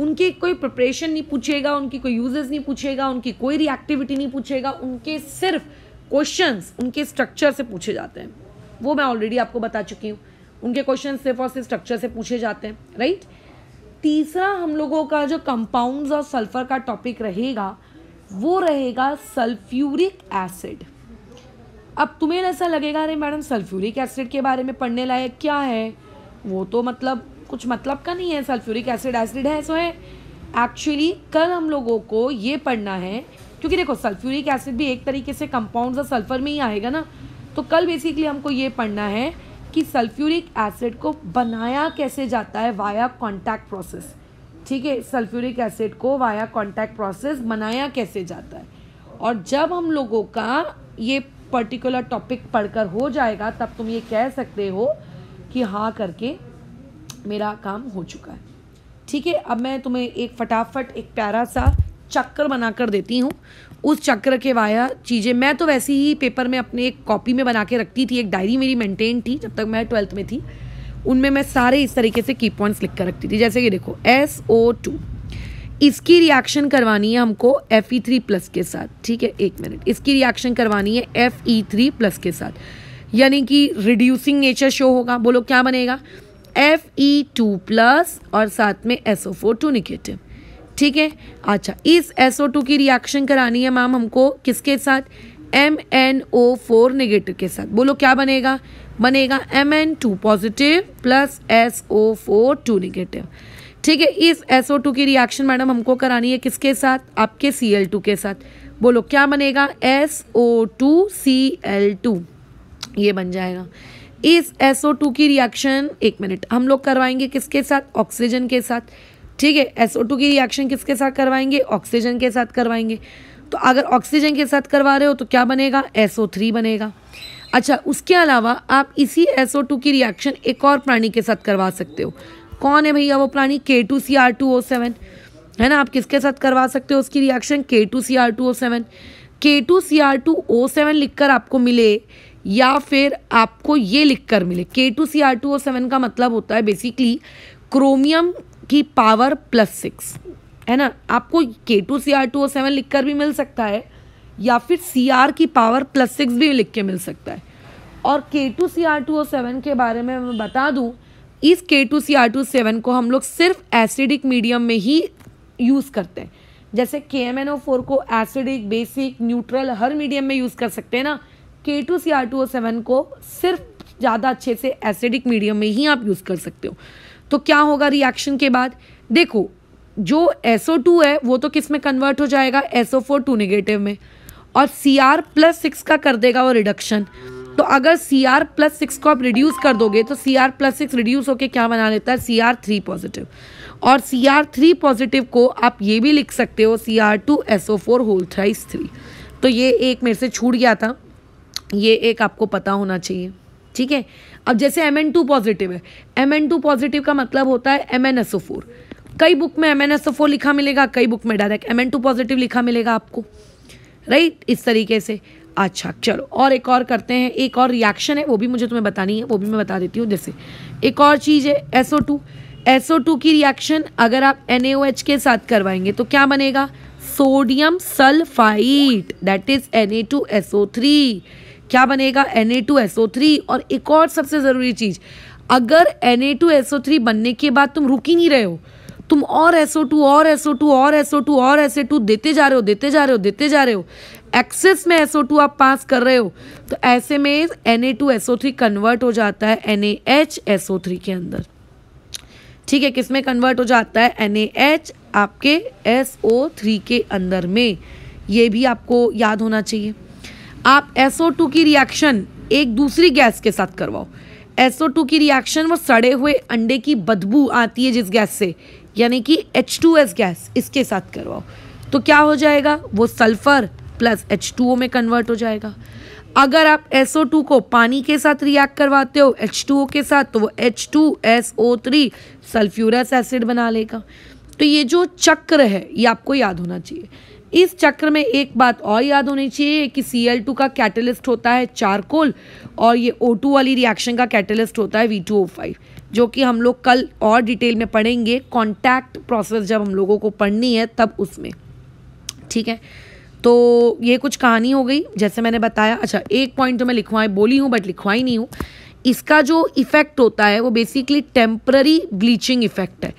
उनके कोई प्रिपरेशन नहीं पूछेगा उनकी कोई यूजेस नहीं पूछेगा उनकी कोई रिएक्टिविटी नहीं पूछेगा उनके सिर्फ क्वेश्चन उनके स्ट्रक्चर से पूछे जाते हैं वो मैं ऑलरेडी आपको बता चुकी हूँ उनके क्वेश्चन सिर्फ और सिर्फ स्ट्रक्चर से पूछे जाते हैं राइट तीसरा हम लोगों का जो कंपाउंड्स और सल्फर का टॉपिक रहेगा वो रहेगा सल्फ्यूरिक एसिड अब तुम्हें ऐसा लगेगा अरे मैडम सल्फ्यूरिक एसिड के बारे में पढ़ने लायक क्या है वो तो मतलब कुछ मतलब का नहीं है सल्फ्यूरिक एसिड एसिड है सो है एक्चुअली कल हम लोगों को ये पढ़ना है क्योंकि देखो सल्फ्यूरिक एसिड भी एक तरीके से कंपाउंड सल्फर में ही आएगा ना तो कल बेसिकली हमको ये पढ़ना है कि सल्फ्यूरिक एसिड को बनाया कैसे जाता है वाया कॉन्टैक्ट प्रोसेस ठीक है सल्फ्यूरिक एसिड को वाया कॉन्टैक्ट प्रोसेस बनाया कैसे जाता है और जब हम लोगों का ये पर्टिकुलर टॉपिक पढ़कर हो जाएगा तब तुम ये कह सकते हो कि हाँ करके मेरा काम हो चुका है ठीक है अब मैं तुम्हें एक फटाफट एक प्यारा सा चक्कर बनाकर देती हूँ उस चक्र के वाया चीज़ें मैं तो वैसे ही पेपर में अपने एक कॉपी में बना के रखती थी एक डायरी मेरी मेंटेन थी जब तक मैं ट्वेल्थ में थी उनमें मैं सारे इस तरीके से की पॉइंट्स लिख कर रखती थी जैसे कि देखो एस ओ टू इसकी रिएक्शन करवानी है हमको एफ ई थ्री प्लस के साथ ठीक है एक मिनट इसकी रिएक्शन करवानी है एफ ई थ्री प्लस के साथ यानी कि रिड्यूसिंग नेचर शो होगा बोलो क्या बनेगा एफ ई टू प्लस और साथ में S O four two negative ठीक है अच्छा इस एस ओ टू की रिएक्शन करानी है मैम हमको किसके साथ M N O four negative के साथ बोलो क्या बनेगा बनेगा M N two positive plus S O four two negative ठीक है इस एस ओ टू की रिएक्शन मैडम हमको करानी है किसके साथ आपके सी एल टू के साथ बोलो क्या बनेगा S O two C L two ये बन जाएगा इस SO2 की रिएक्शन एक मिनट हम लोग करवाएंगे किसके साथ ऑक्सीजन के साथ ठीक है SO2 की रिएक्शन किसके साथ करवाएंगे ऑक्सीजन के साथ करवाएंगे तो अगर ऑक्सीजन के साथ करवा रहे हो तो क्या बनेगा SO3 बनेगा अच्छा उसके अलावा आप इसी SO2 की रिएक्शन एक और प्राणी के साथ करवा सकते हो कौन है भैया वो प्राणी K two C R two O seven है ना आप किसके साथ करवा सकते हो उसकी reaction K two C R two O seven K two C R two O seven लिख कर आपको मिले या फिर आपको ये लिख कर मिले K two C R two O seven का मतलब होता है बेसिकली क्रोमियम की पावर प्लस सिक्स है ना आपको K two C R two O seven लिख कर भी मिल सकता है या फिर सी आर की पावर प्लस सिक्स भी लिख के मिल सकता है और K two C R two O seven के बारे में मैं बता दूँ इस K two C R to seven को हम लोग सिर्फ एसिडिक मीडियम में ही यूज़ करते हैं जैसे K M N O four को एसिडिक बेसिक न्यूट्रल हर मीडियम में यूज़ कर सकते हैं ना K two C R two O seven को सिर्फ ज़्यादा अच्छे से एसिडिक मीडियम में ही आप यूज़ कर सकते हो तो क्या होगा रिएक्शन के बाद देखो जो एस ओ टू है वो तो किस में कन्वर्ट हो जाएगा S O four two negative में और सी आर प्लस सिक्स का कर देगा वो रिडक्शन तो अगर सी आर प्लस सिक्स को आप रिड्यूस कर दोगे तो C R plus six reduce होकर क्या बना लेता है सी आर थ्री पॉजिटिव और सी आर थ्री पॉजिटिव को आप ये भी लिख सकते हो C R two S O four whole thrice three तो ये एक मेरे से छूट गया था ये एक आपको पता होना चाहिए ठीक है अब जैसे एम एन टू पॉजिटिव है एम एन टू पॉजिटिव का मतलब होता है M N S O four कई बुक में M N S O four लिखा मिलेगा कई बुक में direct M N two positive लिखा मिलेगा आपको राइट इस तरीके से अच्छा चलो और एक और करते हैं एक और रिएक्शन है वो भी मुझे तुम्हें बतानी है वो भी मैं बता देती हूँ जैसे एक और चीज़ है S O two S O two की रिएक्शन अगर आप एन ए ओ एच के साथ करवाएंगे तो क्या बनेगा sodium sulphite that is N A two S O three क्या बनेगा एन और एक और सबसे ज़रूरी चीज़ अगर एन बनने के बाद तुम रुक ही नहीं रहे हो तुम और SO2 और SO2 और SO2 और SO2 देते जा रहे हो देते जा रहे हो देते जा रहे हो एक्सेस में SO2 आप पास कर रहे हो तो ऐसे में Na2SO3 कन्वर्ट हो जाता है NaHSO3 के अंदर ठीक है किस में कन्वर्ट हो जाता है NaH आपके SO3 के अंदर में ये भी आपको याद होना चाहिए आप SO2 की रिएक्शन एक दूसरी गैस के साथ करवाओ SO2 की रिएक्शन वो सड़े हुए अंडे की बदबू आती है जिस गैस से यानी कि H2S गैस इसके साथ करवाओ तो क्या हो जाएगा वो सल्फर प्लस H2O में कन्वर्ट हो जाएगा अगर आप SO2 को पानी के साथ रिएक्ट करवाते हो H2O के साथ तो वो H2SO3 सल्फ्यूरस एसिड बना लेगा तो ये जो चक्र है ये आपको याद होना चाहिए इस चक्र में एक बात और याद होनी चाहिए कि सी एल टू का कैटलिस्ट होता है चारकोल और ये ओ टू वाली रिएक्शन का कैटलिस्ट होता है वी टू ओ फाइव जो कि हम लोग कल और डिटेल में पढ़ेंगे कॉन्टैक्ट प्रोसेस जब हम लोगों को पढ़नी है तब उसमें ठीक है तो ये कुछ कहानी हो गई जैसे मैंने बताया अच्छा एक पॉइंट तो मैं लिखवाई बोली हूँ बट लिखवाई नहीं हूँ इसका जो इफ़ेक्ट होता है वो बेसिकली टेम्प्ररी ब्लीचिंग इफ़ेक्ट है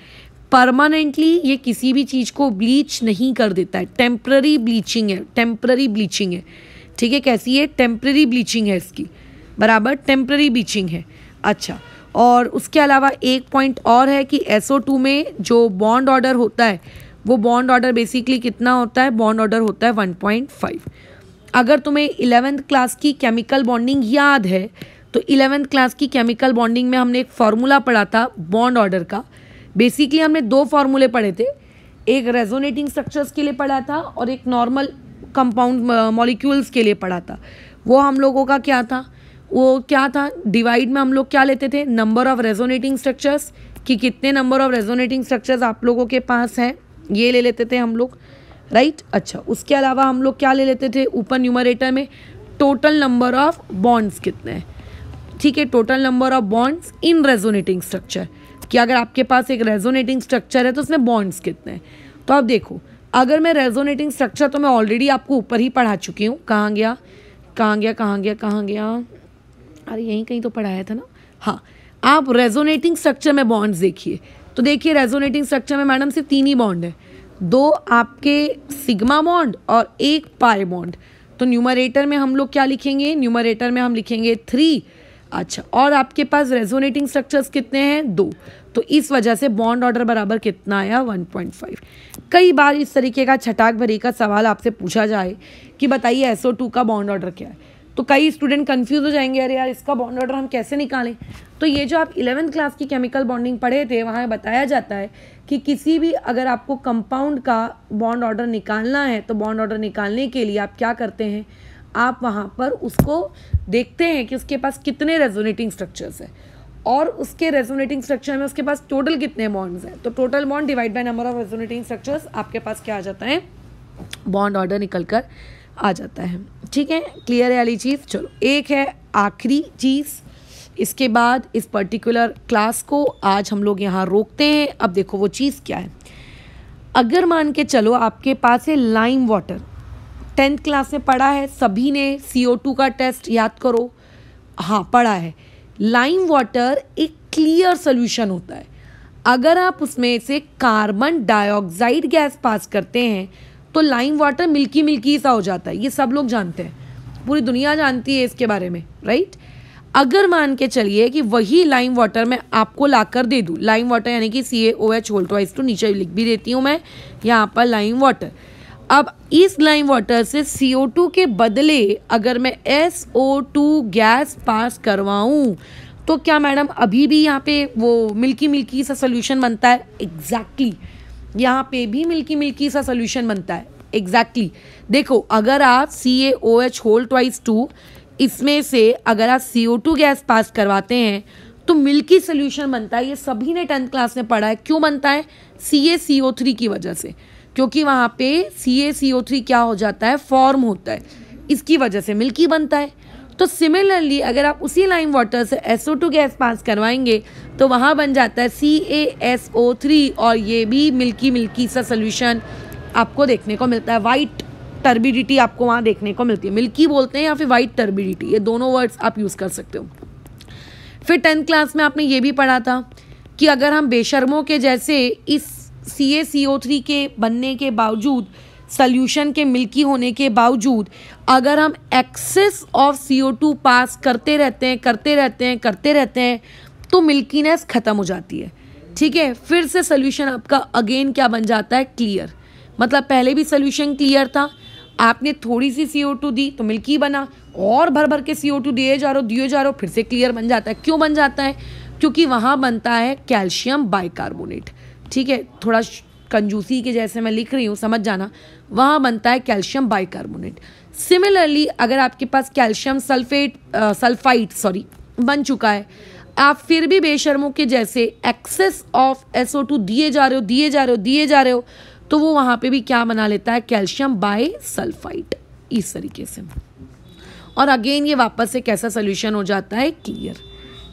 परमानेंटली ये किसी भी चीज़ को ब्लीच नहीं कर देता है टेम्प्ररी ब्लीचिंग है टेम्प्ररी ब्लीचिंग है ठीक है कैसी है टेम्प्ररी ब्लीचिंग है इसकी बराबर टेम्प्ररी ब्लीचिंग है अच्छा और उसके अलावा एक पॉइंट और है कि एस में जो बॉन्ड ऑर्डर होता है वो बॉन्ड ऑर्डर बेसिकली कितना होता है बॉन्ड ऑर्डर होता है 1.5 अगर तुम्हें इलेवेंथ क्लास की केमिकल बॉन्डिंग याद है तो इलेवेंथ क्लास की केमिकल बॉन्डिंग में हमने एक फार्मूला पढ़ा था बॉन्ड ऑर्डर का बेसिकली हमने दो फॉर्मूले पढ़े थे एक रेजोनेटिंग स्ट्रक्चर्स के लिए पढ़ा था और एक नॉर्मल कंपाउंड मॉलिक्यूल्स के लिए पढ़ा था वो हम लोगों का क्या था वो क्या था डिवाइड में हम लोग क्या लेते थे नंबर ऑफ रेजोनेटिंग स्ट्रक्चर्स कि कितने नंबर ऑफ रेजोनेटिंग स्ट्रक्चर्स आप लोगों के पास हैं ये ले लेते थे हम लोग राइट अच्छा उसके अलावा हम लोग क्या ले लेते थे ऊपर न्यूमरेटर में टोटल नंबर ऑफ बॉन्ड्स कितने हैं ठीक है total number of bonds in resonating structure कि अगर आपके पास एक रेजोनेटिंग स्ट्रक्चर है तो उसमें बॉन्ड्स कितने हैं तो आप देखो अगर मैं रेजोनेटिंग स्ट्रक्चर तो मैं ऑलरेडी आपको ऊपर ही पढ़ा चुकी हूँ कहाँ गया कहाँ गया कहाँ गया कहाँ गया अरे यहीं कहीं तो पढ़ाया था ना हाँ आप रेजोनेटिंग स्ट्रक्चर में बॉन्ड्स देखिए तो देखिए रेजोनेटिंग स्ट्रक्चर में मैडम सिर्फ तीन ही बॉन्ड है दो आपके सिग्मा बॉन्ड और एक पाई बॉन्ड तो न्यूमरेटर में हम लोग क्या लिखेंगे न्यूमरेटर में हम लिखेंगे थ्री अच्छा और आपके पास रेजोनेटिंग स्ट्रक्चर्स कितने हैं दो तो इस वजह से बॉन्ड ऑर्डर बराबर कितना आया 1.5 कई बार इस तरीके का छटाक भरी का सवाल आपसे पूछा जाए कि बताइए टू का बॉन्ड ऑर्डर क्या है तो कई स्टूडेंट कंफ्यूज हो जाएंगे अरे यार इसका बॉन्ड ऑर्डर हम कैसे निकालें तो ये जो आप इलेवेंथ क्लास की केमिकल बॉन्डिंग पढ़े थे वहाँ बताया जाता है कि किसी भी अगर आपको कंपाउंड का बॉन्ड ऑर्डर निकालना है तो बॉन्ड ऑर्डर निकालने के लिए आप क्या करते हैं आप वहाँ पर उसको देखते हैं कि उसके पास कितने रेजोनेटिंग स्ट्रक्चर्स हैं और उसके रेजोनेटिंग स्ट्रक्चर में उसके पास टोटल कितने बॉन्ड्स हैं तो total bond divide by number of resonating structures आपके पास क्या आ जाता है बॉन्ड ऑर्डर निकल कर आ जाता है ठीक है क्लियर है वाली चीज़ चलो एक है आखिरी चीज़ इसके बाद इस पर्टिकुलर क्लास को आज हम लोग यहाँ रोकते हैं अब देखो वो चीज़ क्या है अगर मान के चलो आपके पास है लाइम वाटर टेंथ क्लास में पढ़ा है सभी ने सी का टेस्ट याद करो हाँ पढ़ा है लाइम वाटर एक क्लियर सोल्यूशन होता है अगर आप उसमें से कार्बन डाइऑक्साइड गैस पास करते हैं तो लाइम वाटर मिल्की मिल्की सा हो जाता है ये सब लोग जानते हैं पूरी दुनिया जानती है इसके बारे में राइट अगर मान के चलिए कि वही लाइम वाटर मैं आपको ला कर दे दूँ लाइम वाटर यानी कि सी ए ओ एच होल्टवाइज टू नीचे लिख भी देती हूँ मैं यहाँ पर लाइम वाटर अब इस लाइम वाटर से CO2 के बदले अगर मैं SO2 गैस पास करवाऊँ तो क्या मैडम अभी भी यहाँ पे वो मिल्की मिल्की सा सोल्यूशन बनता है एग्जैक्टली exactly. यहाँ पे भी मिल्की मिल्की सा सोल्यूशन बनता है एग्जैक्टली exactly. देखो अगर आप C A O H whole twice two इसमें से अगर आप सी ओ टू गैस पास करवाते हैं तो मिल्की सोल्यूशन बनता है ये सभी ने टेंथ क्लास में पढ़ा है क्यों बनता है सी ए सी ओ थ्री की वजह से क्योंकि वहाँ पे सी ए सी ओ थ्री क्या हो जाता है फॉर्म होता है इसकी वजह से मिल्की बनता है तो सिमिलरली अगर आप उसी लाइम वाटर से S O two gas pass करवाएंगे तो वहाँ बन जाता है सी ए एस ओ थ्री और ये भी मिल्की मिल्की सा सोल्यूशन आपको देखने को मिलता है वाइट टर्बिडिटी आपको वहाँ देखने को मिलती है मिल्की बोलते हैं या फिर वाइट टर्बिडिटी ये दोनों वर्ड्स आप यूज़ कर सकते हो फिर टेंथ क्लास में आपने ये भी पढ़ा था कि अगर हम बेशर्मों के जैसे इस सी ए सी ओ थ्री के बनने के बावजूद सल्यूशन के मिल्की होने के बावजूद अगर हम excess of C O two pass करते रहते हैं करते रहते हैं करते रहते हैं तो मिल्कीनेस ख़त्म हो जाती है ठीक है फिर से सल्यूशन आपका अगेन क्या बन जाता है क्लियर मतलब पहले भी सल्यूशन क्लियर था आपने थोड़ी सी सी ओ टू दी तो मिल्की बना और भर भर के सी ओ टू दिए जा रहे हो दिए जा रहे हो फिर से क्लियर बन जाता है क्यों बन जाता है क्योंकि वहाँ बनता है कैल्शियम बाइकार्बोनेट ठीक है थोड़ा कंजूसी के जैसे मैं लिख रही हूँ समझ जाना वहाँ बनता है कैल्शियम बाइकार्बोनेट सिमिलरली अगर आपके पास कैल्शियम सल्फेट सल्फाइट सॉरी बन चुका है आप फिर भी बेशर्मों के जैसे एक्सेस ऑफ ओ टू दिए जा रहे हो दिए जा रहे हो दिए जा रहे हो तो वो वहाँ पे भी क्या बना लेता है कैल्शियम बाय सल्फाइट इस तरीके से और अगेन ये वापस से कैसा सोल्यूशन हो जाता है क्लियर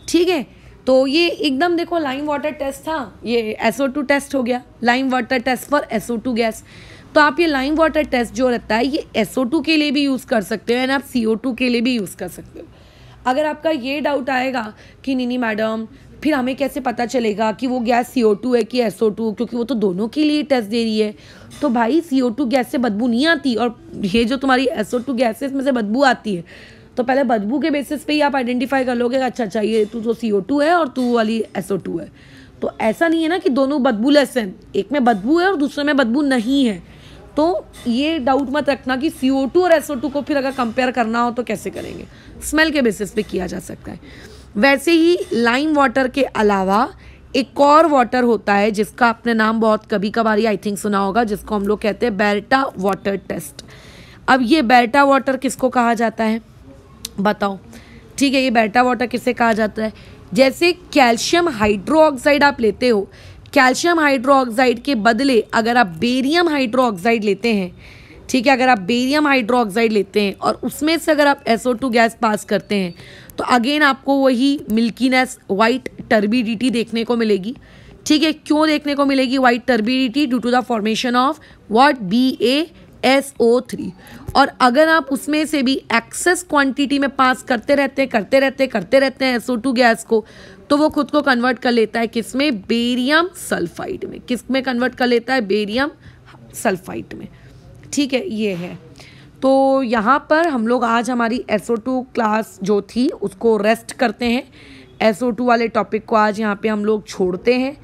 ठीक है तो ये एकदम देखो लाइम वाटर टेस्ट था ये टू टेस्ट हो गया lime water test for two gas तो आप ये लाइम वाटर टेस्ट जो रहता है ये टू के लिए भी यूज़ कर सकते हो एंड आप सी ओ टू के लिए भी यूज़ कर सकते हो अगर आपका ये डाउट आएगा कि नहीं नहीं मैडम फिर हमें कैसे पता चलेगा कि वो गैस सी ओ टू है कि एस ओ टू क्योंकि वो तो दोनों के लिए टेस्ट दे रही है तो भाई सी ओ टू गैस से बदबू नहीं आती और ये जो तुम्हारी एस ओ टू गैस है इसमें से बदबू आती है तो पहले बदबू के बेसिस पे ही आप आइडेंटिफाई कर लोगे अच्छा अच्छा ये तू तो सी ओ टू है और तू वाली एस ओ टू है तो ऐसा नहीं है ना कि दोनों लेस हैं एक में बदबू है और दूसरे में बदबू नहीं है तो ये डाउट मत रखना कि सी ओ टू और एस ओ टू को फिर अगर कंपेयर करना हो तो कैसे करेंगे स्मेल के बेसिस पे किया जा सकता है वैसे ही लाइम वाटर के अलावा एक और वाटर होता है जिसका आपने नाम बहुत कभी कभार ही आई थिंक सुना होगा जिसको हम लोग कहते हैं बैरटा वाटर टेस्ट अब ये बेल्टा वाटर किसको कहा जाता है बताओ ठीक है ये बैटा वाटर किसे कहा जाता है जैसे कैल्शियम हाइड्रोऑक्साइड आप लेते हो कैल्शियम हाइड्रोऑक्साइड के बदले अगर आप बेरियम हाइड्रोऑक्साइड लेते हैं ठीक है अगर आप बेरियम हाइड्रोऑक्साइड लेते हैं और उसमें से अगर आप SO2 गैस पास करते हैं तो अगेन आपको वही मिल्कीनेस वाइट टर्बिडिटी देखने को मिलेगी ठीक है क्यों देखने को मिलेगी white turbidity due to the formation of what B A S O three और अगर आप उसमें से भी एक्सेस क्वांटिटी में पास करते रहते हैं करते रहते करते रहते हैं एस ओ टू गैस को तो वो खुद को कन्वर्ट कर लेता है किस में बेरियम सल्फाइड में किस में कन्वर्ट कर लेता है बेरियम सल्फाइड में ठीक है ये है तो यहाँ पर हम लोग आज हमारी एस ओ टू क्लास जो थी उसको रेस्ट करते हैं एस ओ टू वाले टॉपिक को आज यहाँ पे हम लोग छोड़ते हैं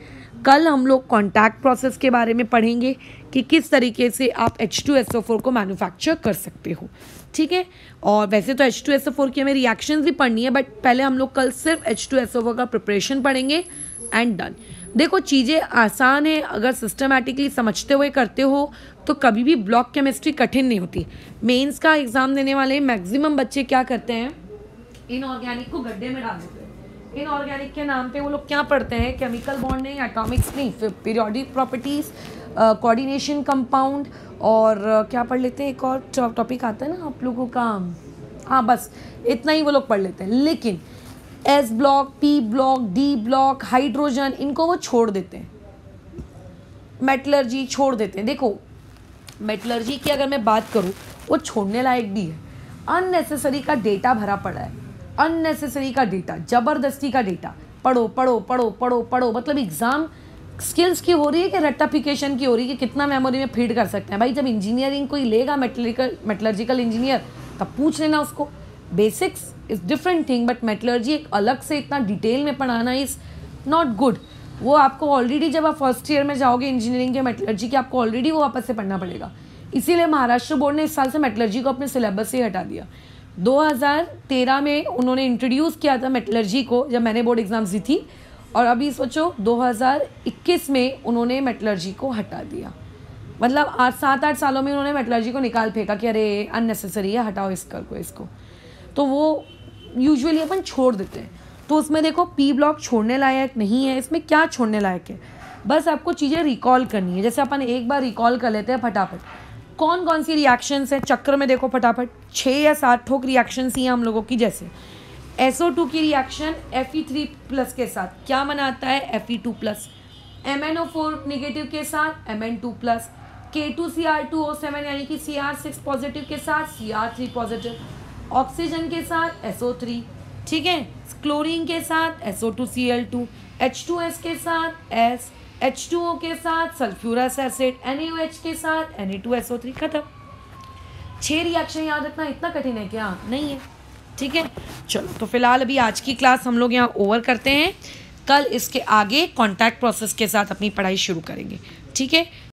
कल हम लोग कॉन्टैक्ट प्रोसेस के बारे में पढ़ेंगे कि किस तरीके से आप H two S O four को मैन्युफैक्चर कर सकते हो ठीक है और वैसे तो H two S O four की हमें रिएक्शन भी पढ़नी है बट पहले हम लोग कल सिर्फ H two S O four का प्रिपरेशन पढ़ेंगे एंड डन देखो चीज़ें आसान है अगर सिस्टमेटिकली समझते हुए करते हो तो कभी भी ब्लॉक केमिस्ट्री कठिन नहीं होती मेन्स का एग्ज़ाम देने वाले मैक्सिमम बच्चे क्या करते हैं इनऑर्गेनिक को गड्ढे में डाल देते हैं इनऑर्गेनिक के नाम पे वो लोग क्या पढ़ते हैं केमिकल बॉन्ड नहीं एटॉमिक्स नहीं पीरियोडिक प्रॉपर्टीज़ कोऑर्डिनेशन कंपाउंड और uh, क्या पढ़ लेते हैं एक और टॉपिक आता है ना आप लोगों का हाँ बस इतना ही वो लोग पढ़ लेते हैं लेकिन S block P block D block hydrogen इनको वो छोड़ देते हैं मेटलर्जी छोड़ देते हैं देखो मेटलर्जी की अगर मैं बात करूँ वो छोड़ने लायक भी है अननेसेसरी का डेटा भरा पड़ा है अननेसेसरी का डेटा ज़बरदस्ती का डेटा पढ़ो पढ़ो पढ़ो पढ़ो पढ़ो मतलब एग्ज़ाम स्किल्स की हो रही है कि रेटाफिकेशन की हो रही है कि कितना मेमोरी में फीड कर सकते हैं भाई जब इंजीनियरिंग कोई लेगा मेटलिकल मेटलर्जिकल इंजीनियर तब पूछ लेना उसको basics is different thing but metallurgy एक अलग से इतना डिटेल में पढ़ाना इज़ नॉट गुड वो आपको ऑलरेडी जब आप फर्स्ट ईयर में जाओगे इंजीनियरिंग के मेटलर्जी की आपको ऑलरेडी वो वापस से पढ़ना पड़ेगा इसीलिए महाराष्ट्र बोर्ड ने इस साल से मेटलर्जी को अपने सिलेबस से हटा दिया 2013 में उन्होंने इंट्रोड्यूस किया था मेटलर्जी को जब मैंने बोर्ड एग्ज़ाम्स दी थी और अभी सोचो 2021 में उन्होंने मेटलर्जी को हटा दिया मतलब आठ सात आठ सालों में उन्होंने मेटलर्जी को निकाल फेंका कि अरे अननेसेसरी है हटाओ इस कर को इसको तो वो यूजुअली अपन छोड़ देते हैं तो उसमें देखो पी ब्लॉक छोड़ने लायक नहीं है इसमें क्या छोड़ने लायक है बस आपको चीज़ें रिकॉल करनी है जैसे अपन एक बार रिकॉल कर लेते हैं फटाफट कौन कौन सी रिएक्शंस हैं चक्र में देखो फटाफट छः या सात ठोक रिएक्शंस ही हैं हम लोगों की जैसे SO2 की रिएक्शन Fe3 प्लस के साथ क्या बनाता है Fe2 प्लस MnO4 नेगेटिव के साथ Mn2 प्लस K2Cr2O7 यानी कि Cr6 पॉजिटिव के साथ Cr3 पॉजिटिव ऑक्सीजन के साथ SO3 ठीक है क्लोरीन के साथ SO2Cl2 H2S के साथ S एच टू ओ के साथ sulphurous acid N U H के साथ N E two S O three खत्म छः रिएक्शन याद रखना इतना कठिन है क्या नहीं है ठीक है चलो तो फिलहाल अभी आज की क्लास हम लोग यहाँ ओवर करते हैं कल इसके आगे कॉन्टैक्ट प्रोसेस के साथ अपनी पढ़ाई शुरू करेंगे ठीक है